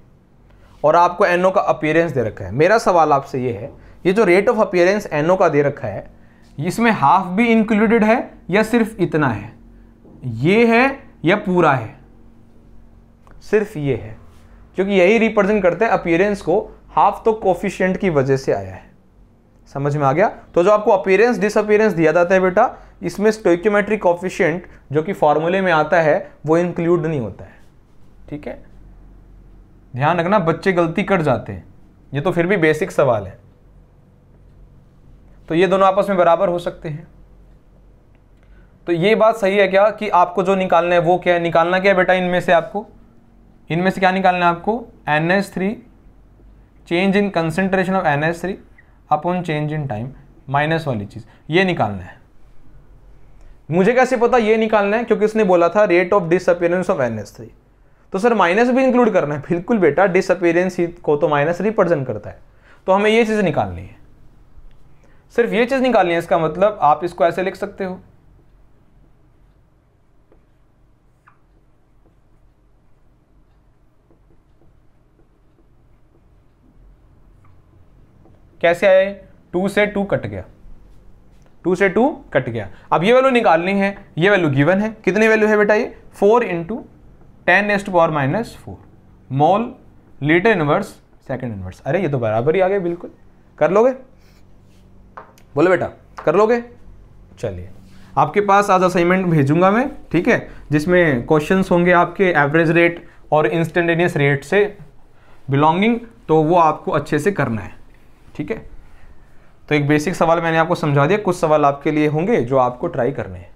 और आपको एनओ NO का अपियरेंस दे रखा है मेरा सवाल आपसे ये है ये जो रेट ऑफ अपियरेंस एनओ का दे रखा है इसमें हाफ भी इंक्लूडेड है या सिर्फ इतना है ये है या पूरा है सिर्फ ये है क्योंकि यही रिप्रेजेंट करते हैं अपियरेंस को हाफ तो कोफिशियंट की वजह से आया है समझ में आ गया तो जो आपको अपीयरेंस डिसअपीयरेंस दिया जाता है बेटा इसमें स्टोक्योमेट्रिक ऑफिशियंट जो कि फॉर्मूले में आता है वो इंक्लूड नहीं होता है ठीक है ध्यान रखना बच्चे गलती कर जाते हैं ये तो फिर भी बेसिक सवाल है तो ये दोनों आपस में बराबर हो सकते हैं तो ये बात सही है क्या कि आपको जो निकालना है वो क्या है निकालना क्या है बेटा इनमें से आपको इनमें से क्या निकालना है आपको N S three change in concentration of N S three upon change in time minus वाली चीज़ ये निकालना है मुझे कैसे पता ये निकालना है क्योंकि उसने बोला था rate of disappearance of N S three तो सर माइनस भी इंक्लूड करना है बिल्कुल बेटा डिसअपियरेंस को तो माइनस रिप्रेजेंट करता है तो हमें ये चीज़ निकालनी है सिर्फ ये चीज़ निकालनी है इसका मतलब आप इसको ऐसे लिख सकते हो कैसे आए टू से टू कट गया टू से टू कट गया अब ये वैल्यू निकालनी है ये वैल्यू गिवन है कितनी वैल्यू है बेटा ये four into ten S to power minus four mole litre inverse second inverse अरे ये तो बराबर ही आ गए बिल्कुल कर लोगे बोलो बेटा कर लोगे चलिए आपके पास आज असाइनमेंट भेजूंगा मैं ठीक है जिसमें क्वेश्चंस होंगे आपके एवरेज रेट और इंस्टेंटेनियस रेट से बिलोंगिंग तो वो आपको अच्छे से करना है ठीक है तो एक बेसिक सवाल मैंने आपको समझा दिया कुछ सवाल आपके लिए होंगे जो आपको ट्राई करने हैं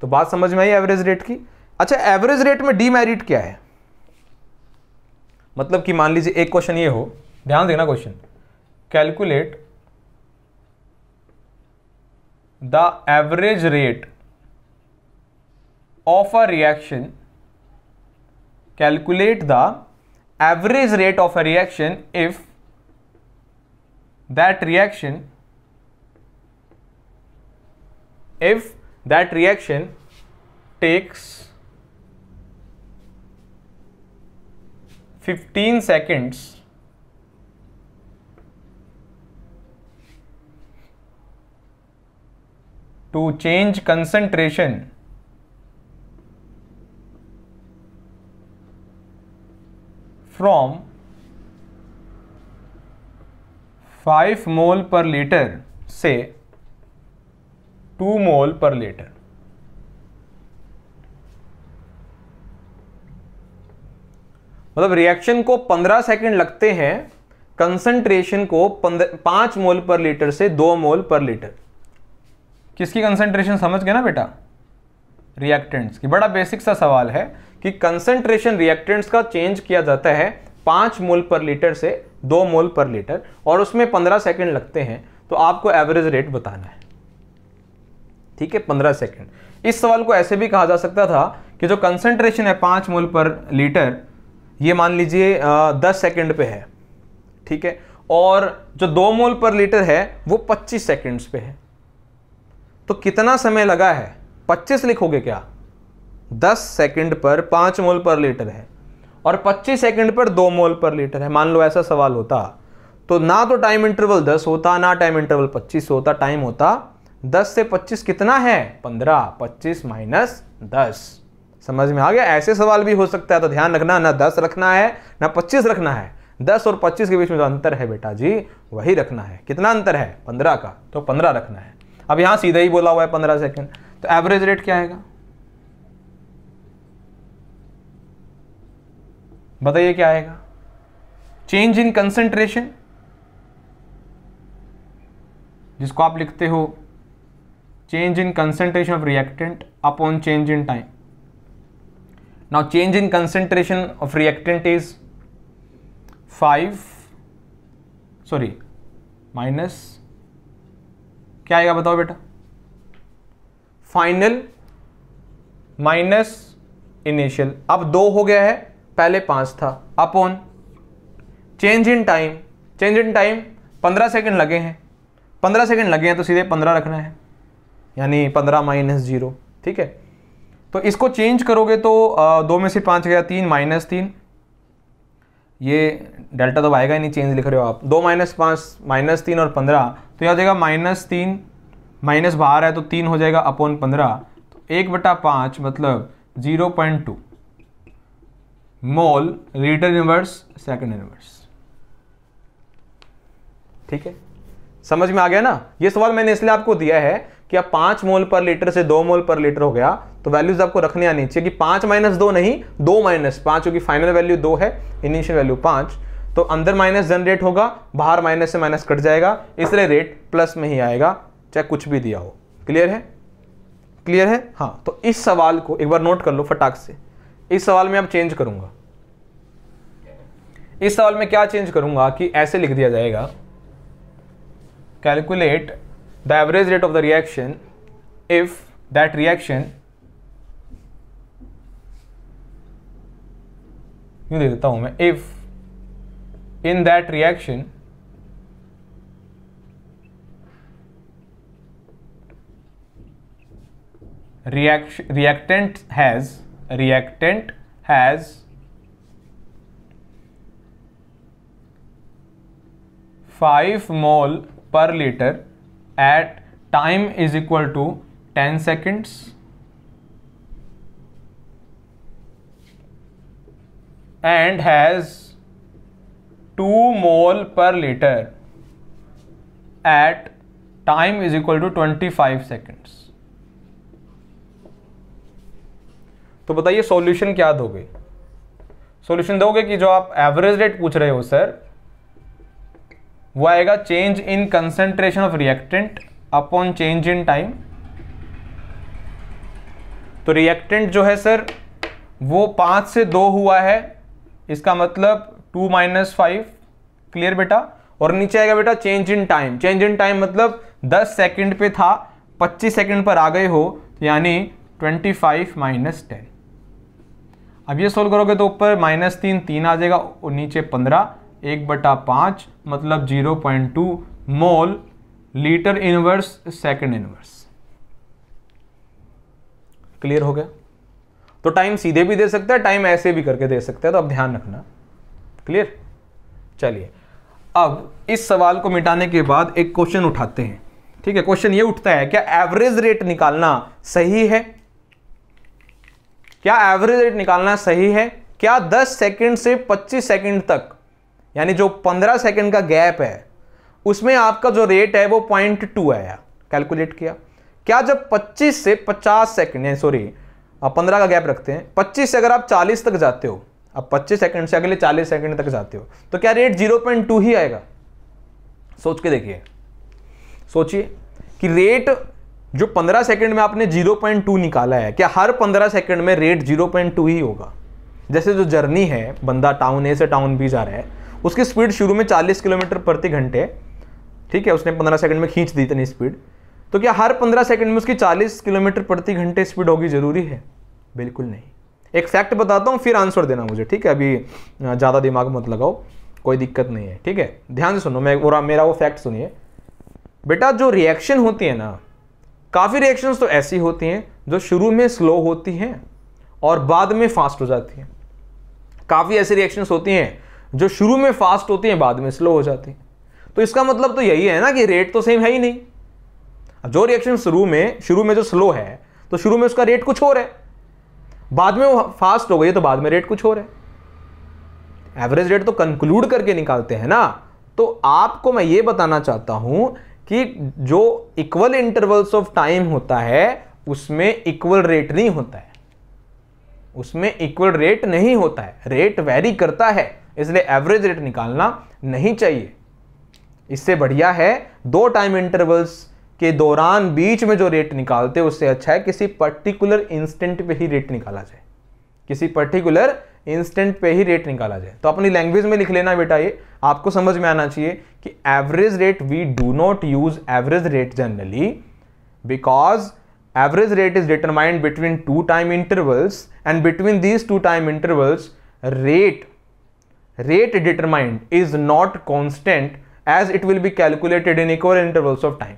तो बात समझ में आई एवरेज रेट की अच्छा एवरेज रेट में डीमेरिट क्या है मतलब कि मान लीजिए एक क्वेश्चन ये हो ध्यान देना question calculate the average rate of a reaction calculate the average rate of a reaction if that reaction if that reaction takes 15 seconds to change concentration from five mole पर लीटर से टू मोल पर लीटर मतलब रिएक्शन को पंद्रह सेकंड लगते हैं कंसंट्रेशन को पांच मोल पर लीटर से दो मोल पर लीटर किसकी कंसंट्रेशन समझ गए ना बेटा रिएक्टेंट्स की बड़ा बेसिक सा सवाल है कि कंसंट्रेशन रिएक्टेंट्स का चेंज किया जाता है पांच मोल पर लीटर से दो मोल पर लीटर और उसमें पंद्रह सेकेंड लगते हैं तो आपको एवरेज रेट बताना है ठीक है पंद्रह सेकेंड इस सवाल को ऐसे भी कहा जा सकता था कि जो कंसेंट्रेशन है पाँच मोल पर लीटर ये मान लीजिए दस सेकेंड पे है ठीक है और जो दो मोल पर लीटर है वो पच्चीस सेकेंड्स पे है तो कितना समय लगा है पच्चीस लिखोगे क्या दस सेकेंड पर पाँच मोल पर लीटर है और 25 सेकंड पर दो मोल पर लीटर है मान लो ऐसा सवाल होता तो ना तो टाइम इंटरवल 10 होता ना टाइम इंटरवल 25 होता टाइम होता 10 से 25 कितना है 15 25 माइनस दस समझ में आ गया ऐसे सवाल भी हो सकता है तो ध्यान रखना ना 10 रखना है ना 25 रखना है 10 और 25 के बीच में जो अंतर है बेटा जी वही रखना है कितना अंतर है पंद्रह का तो पंद्रह रखना है अब यहाँ सीधा ही बोला हुआ है पंद्रह सेकंड तो एवरेज रेट क्या आएगा बताइए क्या आएगा चेंज इन कंसेंट्रेशन जिसको आप लिखते हो change in concentration of reactant upon change in time now change in concentration of reactant is five sorry minus क्या आएगा बताओ बेटा फाइनल माइनस इनिशियल अब दो हो गया है पहले पाँच था upon change in time change in time पंद्रह सेकेंड लगे हैं पंद्रह सेकेंड लगे हैं तो सीधे पंद्रह रखना है यानी पंद्रह माइनस जीरो ठीक है तो इसको चेंज करोगे तो दो में से पाँच गया तीन माइनस तीन ये डेल्टा तो आएगा ही नहीं चेंज लिख रहे हो आप दो माइनस पाँच माइनस तीन और पंद्रह तो यह आ जाएगा माइनस तीन माइनस बाहर है तो तीन हो जाएगा अपॉन पंद्रह तो एक बटा पाँच मतलब zero point two mole litre inverse second inverse ठीक है समझ में आ गया ना ये सवाल मैंने इसलिए आपको दिया है कि आप पांच मोल पर लीटर से दो मोल पर लीटर हो गया तो वैल्यूज आपको रखने आनी चाहिए कि पांच माइनस दो नहीं दो माइनस पांच क्योंकि फाइनल वैल्यू दो है इनिशियल वैल्यू पांच तो अंदर माइनस जनरेट होगा बाहर माइनस से माइनस कट जाएगा इसलिए रेट प्लस में ही आएगा चाहे कुछ भी दिया हो क्लियर है क्लियर है हाँ तो इस सवाल को एक बार नोट कर लो फटाक से इस सवाल में अब चेंज करूंगा इस सवाल में क्या चेंज करूंगा कि ऐसे लिख दिया जाएगा calculate the average rate of the reaction if that reaction you दे देता हूं मैं if in that reaction reaction reactant has reactant has five mole per liter at time is equal to 10 seconds and has 2 mole per liter at time is equal to 25 seconds. तो बताइए सॉल्यूशन क्या दोगे सॉल्यूशन दोगे कि जो आप एवरेज रेट पूछ रहे हो सर वो आएगा change in concentration of reactant upon change in time तो रिएक्टेंट जो है सर वो पाँच से दो हुआ है इसका मतलब टू माइनस फाइव क्लियर बेटा और नीचे आएगा बेटा change in time change in time मतलब दस सेकेंड पे था पच्चीस सेकेंड पर आ गए हो यानी ट्वेंटी फाइव माइनस टेन अब ये सोल्व करोगे तो ऊपर माइनस तीन तीन आ जाएगा और नीचे पंद्रह एक बटा पाँच मतलब zero point two mole litre inverse second inverse clear हो गया तो टाइम सीधे भी दे सकते हैं टाइम ऐसे भी करके दे सकते हैं तो अब ध्यान रखना क्लियर चलिए अब इस सवाल को मिटाने के बाद एक क्वेश्चन उठाते हैं ठीक है क्वेश्चन ये उठता है क्या एवरेज रेट निकालना सही है क्या एवरेज रेट निकालना सही है क्या 10 सेकंड से 25 सेकंड तक यानी जो 15 सेकंड का गैप है उसमें आपका जो रेट है वो पॉइंट टू आया कैलकुलेट किया क्या जब 25 से 50 सेकंड यानी सॉरी पंद्रह का गैप रखते हैं 25 से अगर आप 40 तक जाते हो अब 25 सेकंड से अगले 40 सेकंड तक जाते हो तो क्या रेट जीरो ही आएगा सोच के देखिए सोचिए कि रेट जो 15 सेकंड में आपने 0.2 निकाला है क्या हर 15 सेकंड में रेट 0.2 ही होगा जैसे जो जर्नी है बंदा टाउन ए से टाउन बी जा रहा है उसकी स्पीड शुरू में 40 किलोमीटर प्रति घंटे ठीक है उसने 15 सेकंड में खींच दी इतनी स्पीड तो क्या हर 15 सेकंड में उसकी 40 किलोमीटर प्रति घंटे स्पीड होगी ज़रूरी है बिल्कुल नहीं एक फैक्ट बताता हूँ फिर आंसर देना मुझे ठीक है अभी ज़्यादा दिमाग मत लगाओ कोई दिक्कत नहीं है ठीक है ध्यान से सुनो मैं मेरा वो फैक्ट सुनिए बेटा जो रिएक्शन होती है ना काफ़ी रिएक्शंस तो ऐसी होती हैं जो शुरू में स्लो होती हैं और बाद में फास्ट हो जाती हैं काफ़ी ऐसी रिएक्शंस होती हैं जो शुरू में फास्ट होती हैं बाद में स्लो हो जाती हैं तो इसका मतलब तो यही है ना कि रेट तो सेम है ही नहीं जो रिएक्शन शुरू में शुरू में जो स्लो है तो शुरू में उसका रेट कुछ और है बाद में वो फास्ट हो गई तो बाद में रेट कुछ और है एवरेज रेट तो कंक्लूड करके निकालते हैं ना तो आपको मैं ये बताना चाहता हूं कि जो इक्वल इंटरवल्स ऑफ टाइम होता है उसमें इक्वल रेट नहीं होता है उसमें इक्वल रेट नहीं होता है रेट वेरी करता है इसलिए एवरेज रेट निकालना नहीं चाहिए इससे बढ़िया है दो टाइम इंटरवल्स के दौरान बीच में जो रेट निकालते हैं उससे अच्छा है किसी पर्टिकुलर इंस्टेंट पे ही रेट निकाला जाए किसी पर्टिकुलर इंस्टेंट पे ही रेट निकाला जाए तो अपनी लैंग्वेज में लिख लेना बेटा ये आपको समझ में आना चाहिए कि average rate we do not use average rate generally because average rate is determined between two time intervals and between these two time intervals rate rate determined is not constant as it will be calculated in equal intervals of time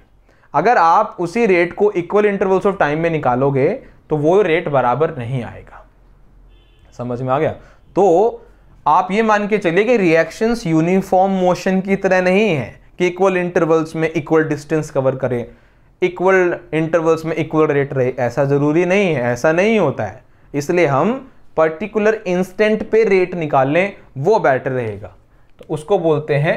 अगर आप उसी रेट को इक्वल इंटरवल्स ऑफ टाइम में निकालोगे तो वो रेट बराबर नहीं आएगा समझ में आ गया तो आप ये मान के चलिए कि रिएक्शंस यूनिफॉर्म मोशन की तरह नहीं है कि इक्वल इंटरवल्स में इक्वल डिस्टेंस कवर करें इक्वल इंटरवल्स में इक्वल रेट रहे ऐसा ज़रूरी नहीं है ऐसा नहीं होता है इसलिए हम पर्टिकुलर इंस्टेंट पे रेट निकाल लें वो बेटर रहेगा तो उसको बोलते हैं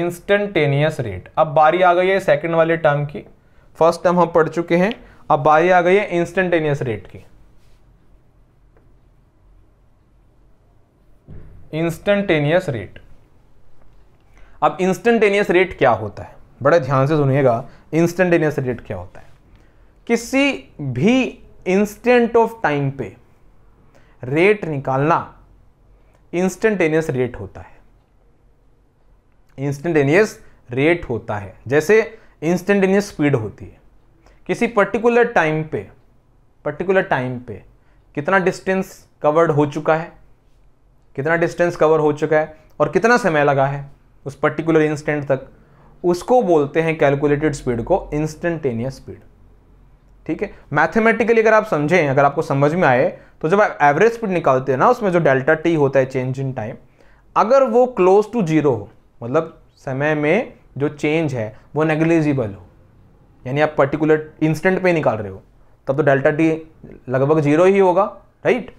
इंस्टेंटेनियस रेट अब बारी आ गई है सेकंड वाले टर्म की फर्स्ट टर्म हम पढ़ चुके हैं अब बारी आ गई है इंस्टेंटेनियस रेट की इंस्टेंटेनियस रेट अब इंस्टेंटेनियस रेट क्या होता है बड़े ध्यान से सुनिएगा इंस्टेंटेनियस रेट क्या होता है किसी भी इंस्टेंट ऑफ टाइम पे रेट निकालना इंस्टेंटेनियस रेट होता है इंस्टेंटेनियस रेट होता है जैसे इंस्टेंटेनियस स्पीड होती है किसी पर्टिकुलर टाइम पे पर्टिकुलर टाइम पे कितना डिस्टेंस कवर्ड हो चुका है कितना डिस्टेंस कवर हो चुका है और कितना समय लगा है उस पर्टिकुलर इंस्टेंट तक उसको बोलते हैं कैलकुलेटेड स्पीड को इंस्टेंटेनियस स्पीड ठीक है मैथमेटिकली अगर आप समझें अगर आपको समझ में आए तो जब आप एवरेज स्पीड निकालते हैं ना उसमें जो डेल्टा टी होता है चेंज इन टाइम अगर वो क्लोज टू जीरो हो मतलब समय में जो चेंज है वो नेग्लिजिबल हो यानी आप पर्टिकुलर इंस्टेंट पे निकाल रहे हो तब तो डेल्टा टी लगभग जीरो ही होगा राइट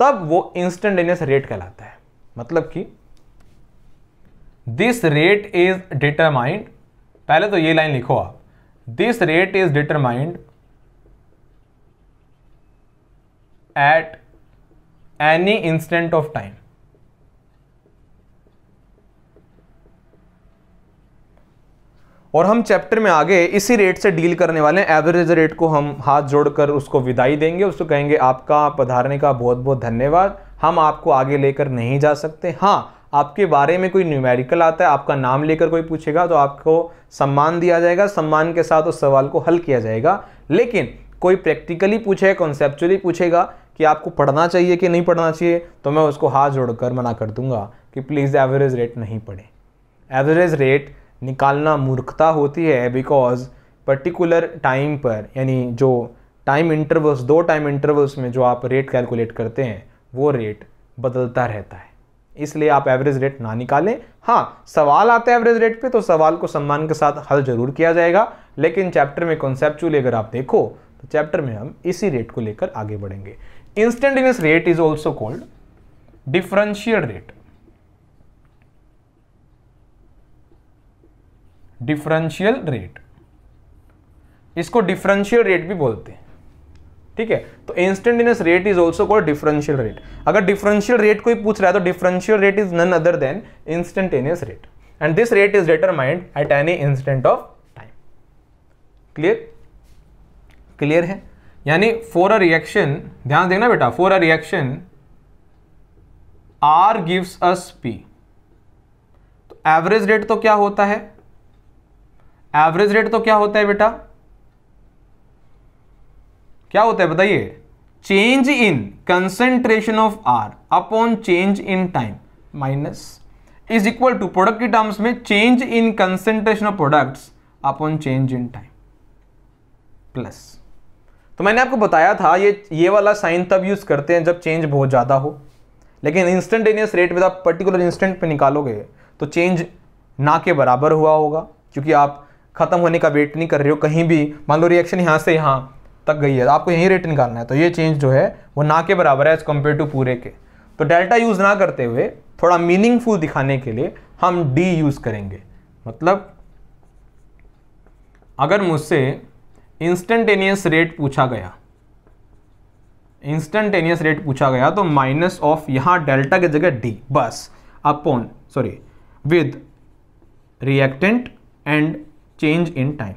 तब वो इंस्टेंटेनियस रेट कहलाता है मतलब कि दिस रेट इज डिटरमाइंड पहले तो ये लाइन लिखो आप this rate is determined at any instant of time और हम चैप्टर में आगे इसी रेट से डील करने वाले हैं एवरेज रेट को हम हाथ जोड़कर उसको विदाई देंगे उसको कहेंगे आपका पधारने का बहुत बहुत धन्यवाद हम आपको आगे लेकर नहीं जा सकते हाँ आपके बारे में कोई न्यूमेरिकल आता है आपका नाम लेकर कोई पूछेगा तो आपको सम्मान दिया जाएगा सम्मान के साथ उस सवाल को हल किया जाएगा लेकिन कोई प्रैक्टिकली पूछे कॉन्सेप्चुअली पूछेगा कि आपको पढ़ना चाहिए कि नहीं पढ़ना चाहिए तो मैं उसको हाथ जोड़कर मना कर दूंगा कि प्लीज़ एवरेज रेट नहीं पढ़े एवरेज रेट निकालना मूर्खता होती है बिकॉज पर्टिकुलर टाइम पर यानी जो टाइम इंटरवल्स दो टाइम इंटरवल्स में जो आप रेट कैलकुलेट करते हैं वो रेट बदलता रहता है इसलिए आप एवरेज रेट ना निकालें हाँ सवाल आता है एवरेज रेट पे तो सवाल को सम्मान के साथ हल जरूर किया जाएगा लेकिन चैप्टर में कॉन्सेप्चुअली अगर आप देखो तो चैप्टर में हम इसी रेट को लेकर आगे बढ़ेंगे instantaneous rate is also called differential rate differential rate इसको डिफरेंशियल रेट भी बोलते हैं ठीक है तो instantaneous rate is also called differential rate अगर डिफरेंशियल रेट कोई पूछ रहा है तो differential rate is none other than instantaneous rate and this rate is determined at any instant of time clear clear है यानी फॉर अ रिएक्शन ध्यान देना बेटा for a reaction R gives us P तो एवरेज रेट तो क्या होता है एवरेज रेट तो क्या होता है बेटा क्या होता है बताइए change in concentration of R upon change in time minus is equal to product की टर्म्स में change in concentration of products upon change in time plus तो मैंने आपको बताया था ये ये वाला साइन तब यूज़ करते हैं जब चेंज बहुत ज़्यादा हो लेकिन इंस्टेंटेनियस रेट में तो आप पर्टिकुलर इंस्टेंट पे निकालोगे तो चेंज ना के बराबर हुआ होगा क्योंकि आप ख़त्म होने का वेट नहीं कर रहे हो कहीं भी मान लो रिएक्शन यहाँ से यहाँ तक गई है तो आपको यहीं रेट निकालना है तो ये चेंज जो है वो ना के बराबर है एज़ कम्पेयर टू पूरे के तो डेल्टा यूज़ ना करते हुए थोड़ा मीनिंगफुल दिखाने के लिए हम डी यूज़ करेंगे मतलब अगर मुझसे इंस्टेंटेनियस रेट पूछा गया इंस्टेंटेनियस रेट पूछा गया तो माइनस ऑफ यहाँ डेल्टा की जगह डी बस upon sorry with reactant and change in time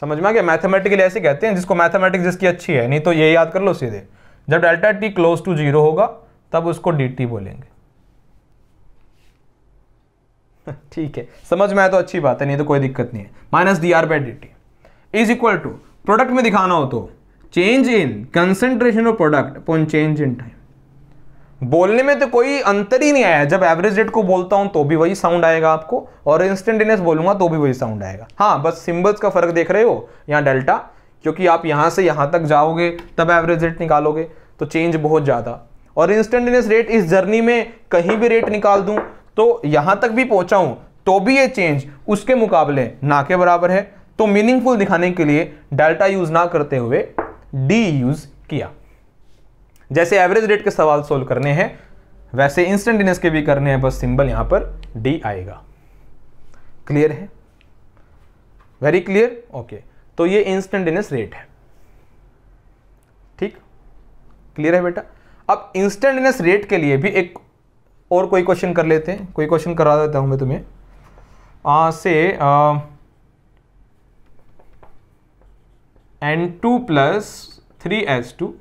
समझ में आ गया मैथमेटिकली ऐसे कहते हैं जिसको मैथमेटिक्स जिसकी अच्छी है नहीं तो ये याद कर लो सीधे जब delta T close to zero होगा तब उसको डी टी बोलेंगे ठीक है समझ में आए तो अच्छी बात है नहीं तो कोई दिक्कत नहीं है minus D R by D T is equal to product में दिखाना हो तो change in concentration of product upon change in time बोलने में तो कोई अंतर ही नहीं आया जब एवरेज रेट को बोलता हूं तो भी वही साउंड आएगा आपको और इंस्टेंटेनियस बोलूंगा तो भी वही साउंड आएगा हाँ बस सिंबल्स का फर्क देख रहे हो यहाँ डेल्टा क्योंकि आप यहां से यहां तक जाओगे तब एवरेज रेट निकालोगे तो चेंज बहुत ज़्यादा और इंस्टेंटेनियस रेट इस जर्नी में कहीं भी रेट निकाल दूं तो यहां तक भी पहुंचाऊं तो भी ये चेंज उसके मुकाबले ना के बराबर है तो मीनिंगफुल दिखाने के लिए डेल्टा यूज़ ना करते हुए डी यूज़ किया जैसे एवरेज रेट के सवाल सोल्व करने हैं वैसे इंस्टेंटेनियस के भी करने हैं बस सिंबल यहां पर डी आएगा क्लियर है वेरी क्लियर ओके तो ये इंस्टेंटेनियस रेट है ठीक क्लियर है बेटा अब इंस्टेंटेनियस रेट के लिए भी एक और कोई क्वेश्चन कर लेते हैं कोई क्वेश्चन करा देता हूं मैं तुम्हें आ, से N two plus three S two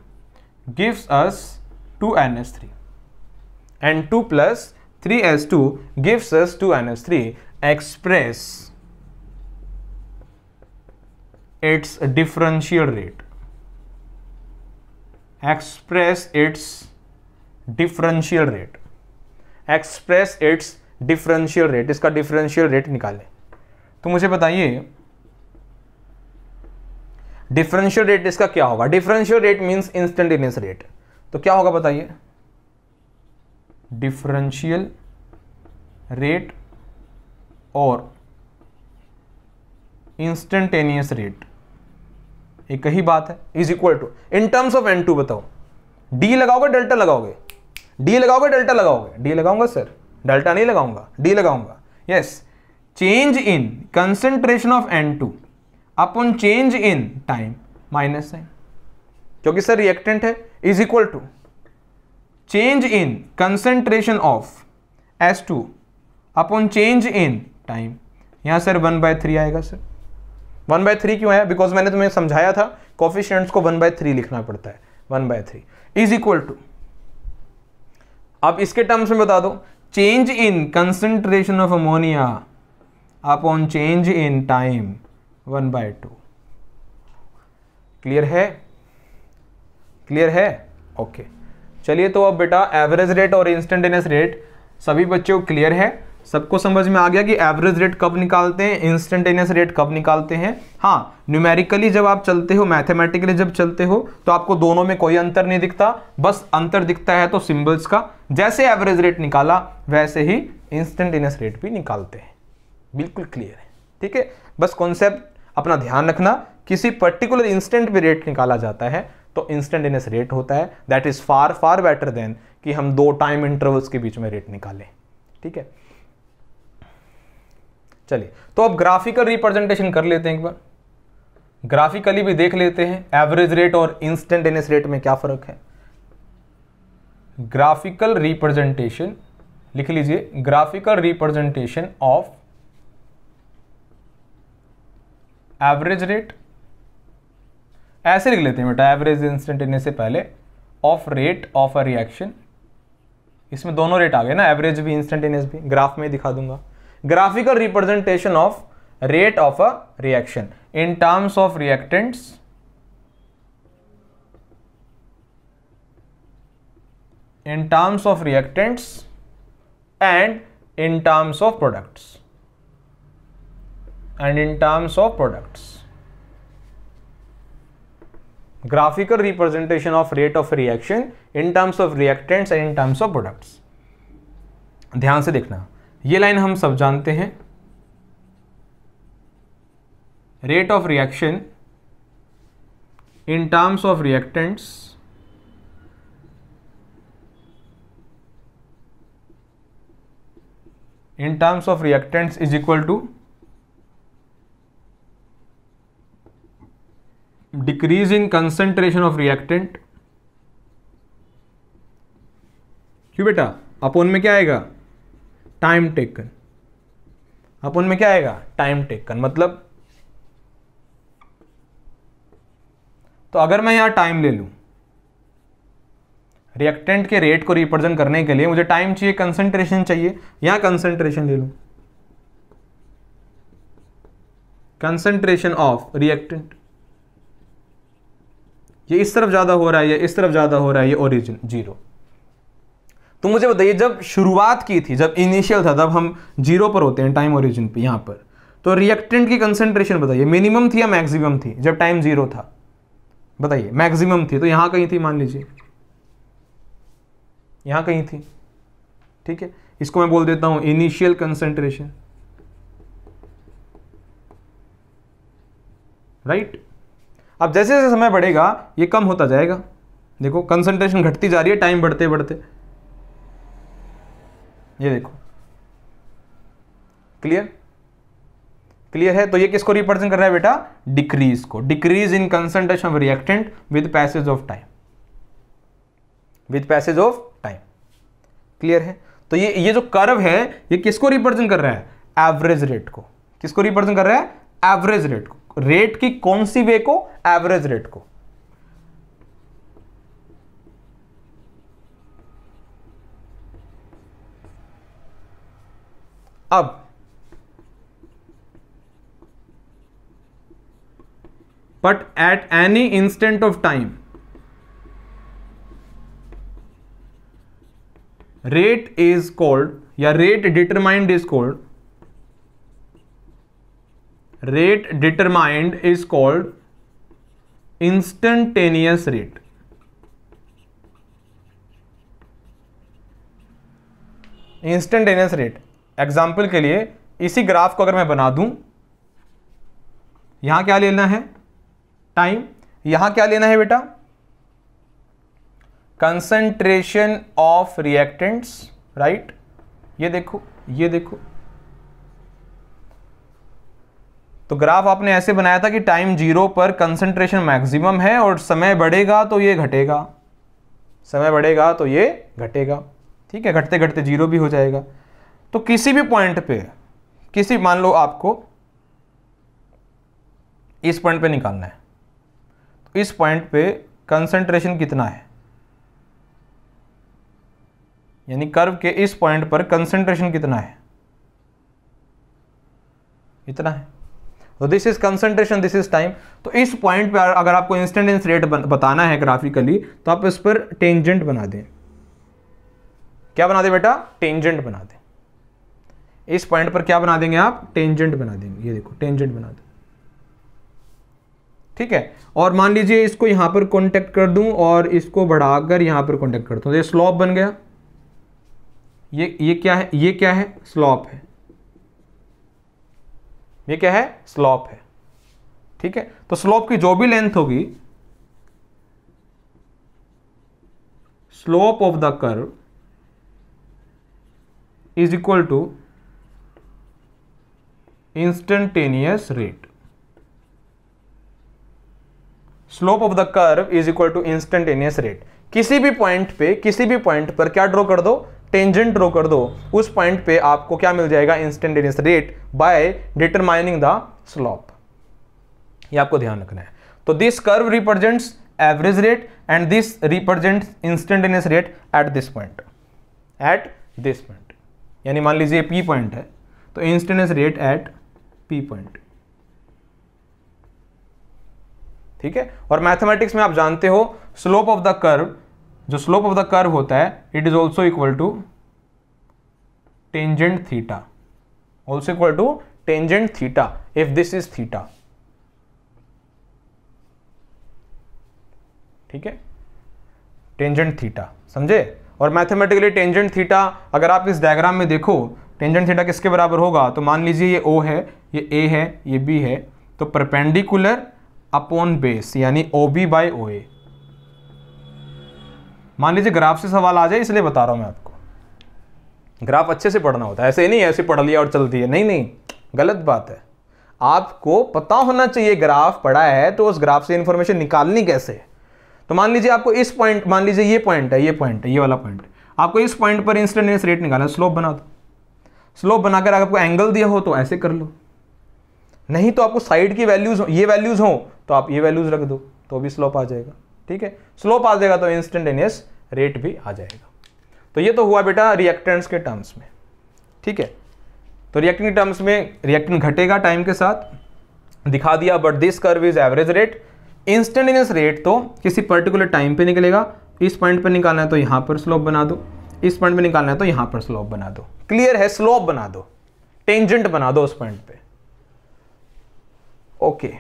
gives us 2NS3 and 2 plus 3S2 gives us 2NS3 express its differential rate express its differential rate express its differential rate इसका differential rate निकालें तो मुझे बताइए डिफरेंशियल रेट इसका क्या होगा differential rate means instantaneous rate तो क्या होगा बताइए डिफरेंशियल रेट और इंस्टेंटेनियस रेट एक ही बात है is equal to in terms of N two बताओ डी लगाओगे डेल्टा लगाओगे डी लगाओगे डेल्टा लगाओगे डी लगाऊंगा सर डेल्टा नहीं लगाऊंगा डी लगाऊंगा yes change in concentration of N two upon change in time minus sign क्योंकि सर रिएक्टेंट है is equal to change in concentration of S two upon change in time यहां सर वन बाय थ्री आएगा सर वन बाय थ्री क्यों आया बिकॉज मैंने तुम्हें समझाया था कॉफिशियंट्स को वन बाय थ्री लिखना पड़ता है one by three is equal to अब इसके टर्म्स में बता दो change in concentration of ammonia upon change in time one by two clear है क्लियर है ओके चलिए तो अब बेटा एवरेज रेट और इंस्टेंटेनियस रेट सभी बच्चों क्लियर है सबको समझ में आ गया कि एवरेज रेट कब निकालते हैं इंस्टेंटेनियस रेट कब निकालते हैं हाँ न्यूमेरिकली जब आप चलते हो मैथमेटिकली जब चलते हो तो आपको दोनों में कोई अंतर नहीं दिखता बस अंतर दिखता है तो सिंबल्स का जैसे एवरेज रेट निकाला वैसे ही इंस्टेंटेनियस रेट भी निकालते हैं बिल्कुल क्लियर है ठीक है बस कॉन्सेप्ट अपना ध्यान रखना किसी पर्टिकुलर इंस्टेंट पे रेट निकाला जाता है तो इंस्टेंटेनियस रेट होता है that is far far better than कि हम दो टाइम इंटरवल्स के बीच में रेट निकालें ठीक है चलिए तो अब ग्राफिकल रिप्रेजेंटेशन कर लेते हैं एक बार ग्राफिकली भी देख लेते हैं एवरेज रेट और इंस्टेंटेनियस रेट में क्या फ़र्क है ग्राफिकल रिप्रेजेंटेशन लिख लीजिए graphical representation of average rate ऐसे लिख लेते हैं बेटा एवरेज इंस्टेंटेनियस से पहले of rate of a reaction इसमें दोनों रेट आ गए ना एवरेज भी इंस्टेंटेनियस भी ग्राफ में दिखा दूंगा graphical representation of rate of a reaction in terms of reactants in terms of reactants and in terms of products and in terms of products. Graphical representation of rate of reaction in terms of reactants and in terms of products. ध्यान से देखना ये लाइन हम सब जानते हैं rate of reaction in terms of reactants in terms of reactants is equal to decrease in concentration of reactant क्यों बेटा अपोन में क्या आएगा टाइम टेकन अपोन में क्या आएगा टाइम टेकन मतलब तो अगर मैं यहां टाइम ले लू रिएक्टेंट के रेट को रिप्रेजेंट करने के लिए मुझे टाइम चाहिए कंसंट्रेशन चाहिए यहां कंसंट्रेशन ले लू कंसंट्रेशन ऑफ रिएक्टेंट ये इस तरफ ज़्यादा हो रहा है या इस तरफ ज़्यादा हो रहा है ये ओरिजिन जीरो तो मुझे बताइए जब शुरुआत की थी जब इनिशियल था तब हम जीरो पर होते हैं टाइम ओरिजिन पे यहां पर तो रिएक्टेंट की कंसेंट्रेशन बताइए मिनिमम थी या मैक्सिमम थी जब टाइम जीरो था बताइए मैक्सिमम थी तो यहां कहीं थी मान लीजिए यहां कहीं थी ठीक है इसको मैं बोल देता हूं इनिशियल कंसेंट्रेशन राइट अब जैसे जैसे समय बढ़ेगा ये कम होता जाएगा देखो कंसंट्रेशन घटती जा रही है टाइम बढ़ते बढ़ते ये देखो क्लियर क्लियर है तो ये किसको रिप्रेजेंट कर रहा है बेटा डिक्रीज को decrease in concentration of reactant with passage of time with passage of time clear है तो ये ये जो कर्व है ये किसको रिप्रेजेंट कर रहा है एवरेज रेट को किसको रिप्रेजेंट कर रहा है एवरेज रेट को रेट की कौन सी वे को एवरेज रेट को अब but at any instant of time rate is called या rate determined is called rate determined is called instantaneous rate instantaneous rate example के लिए इसी ग्राफ को अगर मैं बना दूं यहां क्या लेना है टाइम यहां क्या लेना है बेटा कंसंट्रेशन ऑफ रिएक्टेंट्स राइट ये देखो ये देखो तो ग्राफ आपने ऐसे बनाया था कि टाइम जीरो पर कंसंट्रेशन मैक्सिमम है और समय बढ़ेगा तो ये घटेगा समय बढ़ेगा तो ये घटेगा ठीक है घटते घटते जीरो भी हो जाएगा तो किसी भी पॉइंट पे किसी मान लो आपको इस पॉइंट पे निकालना है तो इस पॉइंट पे कंसंट्रेशन कितना है यानी कर्व के इस पॉइंट पर कंसंट्रेशन कितना है इतना है तो this is concentration this is time तो इस पॉइंट पर अगर आपको इंस्टेंटेंस रेट बताना है ग्राफिकली तो आप इस पर टेंजेंट बना दें क्या बना दें बेटा टेंजेंट बना दें इस पॉइंट पर क्या बना देंगे आप टेंजेंट बना देंगे ये देखो टेंजेंट बना दें ठीक है और मान लीजिए इसको यहां पर कॉन्टेक्ट कर दूँ और इसको बढ़ाकर यहां पर कॉन्टेक्ट कर दूँ तो ये स्लॉप बन गया ये ये क्या है ये क्या है स्लॉप है ये क्या है स्लॉप है ठीक है तो स्लोप की जो भी लेंथ होगी slope of the curve is equal to instantaneous rate slope of the curve is equal to instantaneous rate किसी भी पॉइंट पे किसी भी पॉइंट पर क्या ड्रॉ कर दो टेंजेंट ड्रो कर दो उस पॉइंट पे आपको क्या मिल जाएगा instantaneous rate by determining the slope ये आपको ध्यान रखना है तो this curve represents average rate and this represent instantaneous rate at this point at this point यानी मान लीजिए पी पॉइंट है तो instantaneous rate at P point ठीक है और मैथमेटिक्स में आप जानते हो स्लोप ऑफ द कर्व जो स्लोप ऑफ द कर्व होता है it is also equal to tangent theta also equal to tangent theta if this is theta ठीक है टेंजेंट थीटा समझे और मैथमेटिकली टेंजेंट थीटा अगर आप इस डायग्राम में देखो टेंजेंट थीटा किसके बराबर होगा तो मान लीजिए ये ओ है ये ए है ये बी है तो परपेंडिकुलर अपॉन बेस यानी ओ बी बाई ओ ए मान लीजिए ग्राफ से सवाल आ जाए इसलिए बता रहा हूँ मैं आपको ग्राफ अच्छे से पढ़ना होता है ऐसे नहीं ऐसे पढ़ लिया और चलती है नहीं नहीं गलत बात है आपको पता होना चाहिए ग्राफ पढ़ा है तो उस ग्राफ से इन्फॉर्मेशन निकालनी कैसे तो मान लीजिए आपको इस पॉइंट मान लीजिए ये पॉइंट है ये पॉइंट है ये वाला पॉइंट आपको इस पॉइंट पर इंस्टेंटेनियस रेट निकालना स्लोप बना दो स्लोप बनाकर अगर आपको एंगल दिया हो तो ऐसे कर लो नहीं तो आपको साइड की वैल्यूज़ ये वैल्यूज़ हो तो आप ये वैल्यूज़ रख दो तो भी स्लोप आ जाएगा ठीक है स्लोप आ जाएगा तो इंस्टेंटेनियस रेट भी आ जाएगा तो ये तो हुआ बेटा रिएक्टेंट्स के टर्म्स में ठीक है तो रिएक्टिंग टर्म्स में रिएक्टेंट घटेगा टाइम के साथ दिखा दिया but this curve is average rate instantaneous rate तो किसी पर्टिकुलर टाइम पे निकलेगा इस पॉइंट पर निकालना है तो यहां पर स्लोप बना दो इस पॉइंट पर निकालना है तो यहां पर स्लोप बना दो क्लियर है स्लोप बना दो टेंजेंट बना दो उस पॉइंट पे ओके okay.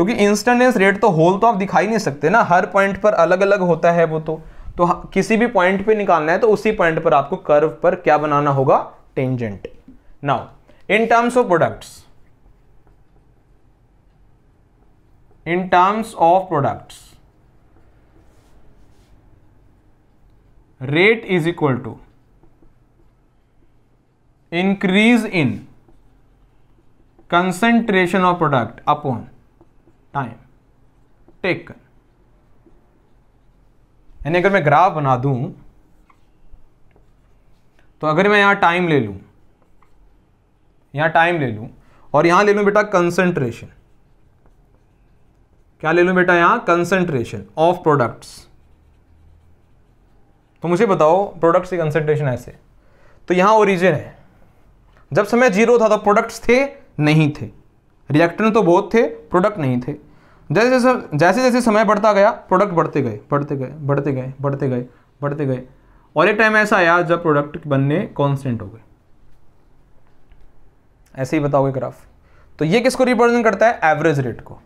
क्योंकि इंस्टेंटेंस रेट तो होल तो आप दिखाई नहीं सकते ना हर पॉइंट पर अलग अलग होता है वो तो तो किसी भी पॉइंट पे निकालना है तो उसी पॉइंट पर आपको कर्व पर क्या बनाना होगा tangent now in terms of products in terms of products rate is equal to increase in concentration of product upon time taken यानी अगर मैं ग्राफ बना दूं तो अगर मैं यहां टाइम ले लू यहां टाइम ले लू और यहां ले लू बेटा कंसंट्रेशन क्या ले लू बेटा यहां कंसंट्रेशन ऑफ प्रोडक्ट्स तो मुझे बताओ प्रोडक्ट्स की कंसंट्रेशन ऐसे तो यहां ओरिजिन है जब समय जीरो था तो प्रोडक्ट्स थे नहीं थे रिएक्टेंट तो बहुत थे प्रोडक्ट नहीं थे जैसे जैसे जैसे जैसे समय बढ़ता गया प्रोडक्ट बढ़ते गए बढ़ते गए बढ़ते गए बढ़ते गए बढ़ते गए और एक टाइम ऐसा आया जब प्रोडक्ट बनने कॉन्स्टेंट हो गए ऐसे ही बताओगे ग्राफ तो ये किसको रिप्रेजेंट करता है एवरेज रेट को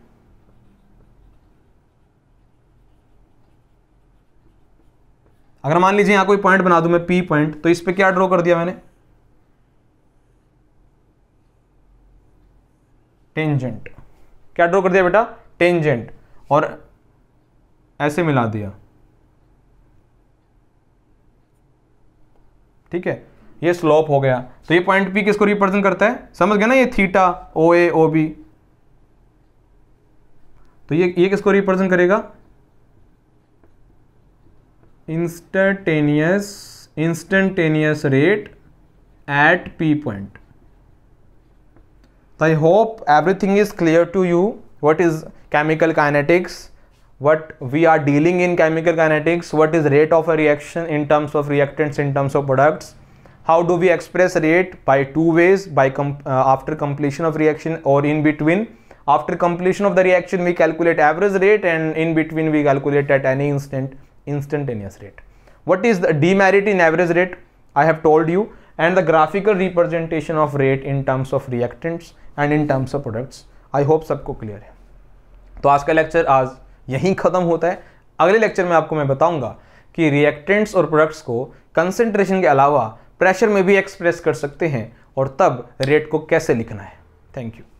अगर मान लीजिए यहां कोई पॉइंट बना दूं मैं पी पॉइंट तो इस पर क्या ड्रॉ कर दिया मैंने टेंजेंट क्या ड्रॉ कर दिया बेटा टेंजेंट और ऐसे मिला दिया ठीक है ये स्लोप हो गया तो ये पॉइंट पी किसको रिप्रेजेंट करता है समझ गया ना ये थीटा ओ ए ओ बी तो ये ये किसको रिप्रेजेंट करेगा instantaneous instantaneous rate at P point So I hope everything is clear to you. What is chemical kinetics? What we are dealing in chemical kinetics? What is rate of a reaction in terms of reactants, in terms of products? How do we express rate? By two ways, by com uh, after completion of reaction or in between. After completion of the reaction, we calculate average rate and in between we calculate at any instant instantaneous rate. What is the demerit in average rate? I have told you and the graphical representation of rate in terms of reactants and in terms of products I hope सबको क्लियर है तो आज का लेक्चर आज यहीं ख़त्म होता है अगले लेक्चर में आपको मैं बताऊंगा कि रिएक्टेंट्स और प्रोडक्ट्स को कंसेंट्रेशन के अलावा प्रेशर में भी एक्सप्रेस कर सकते हैं और तब रेट को कैसे लिखना है थैंक यू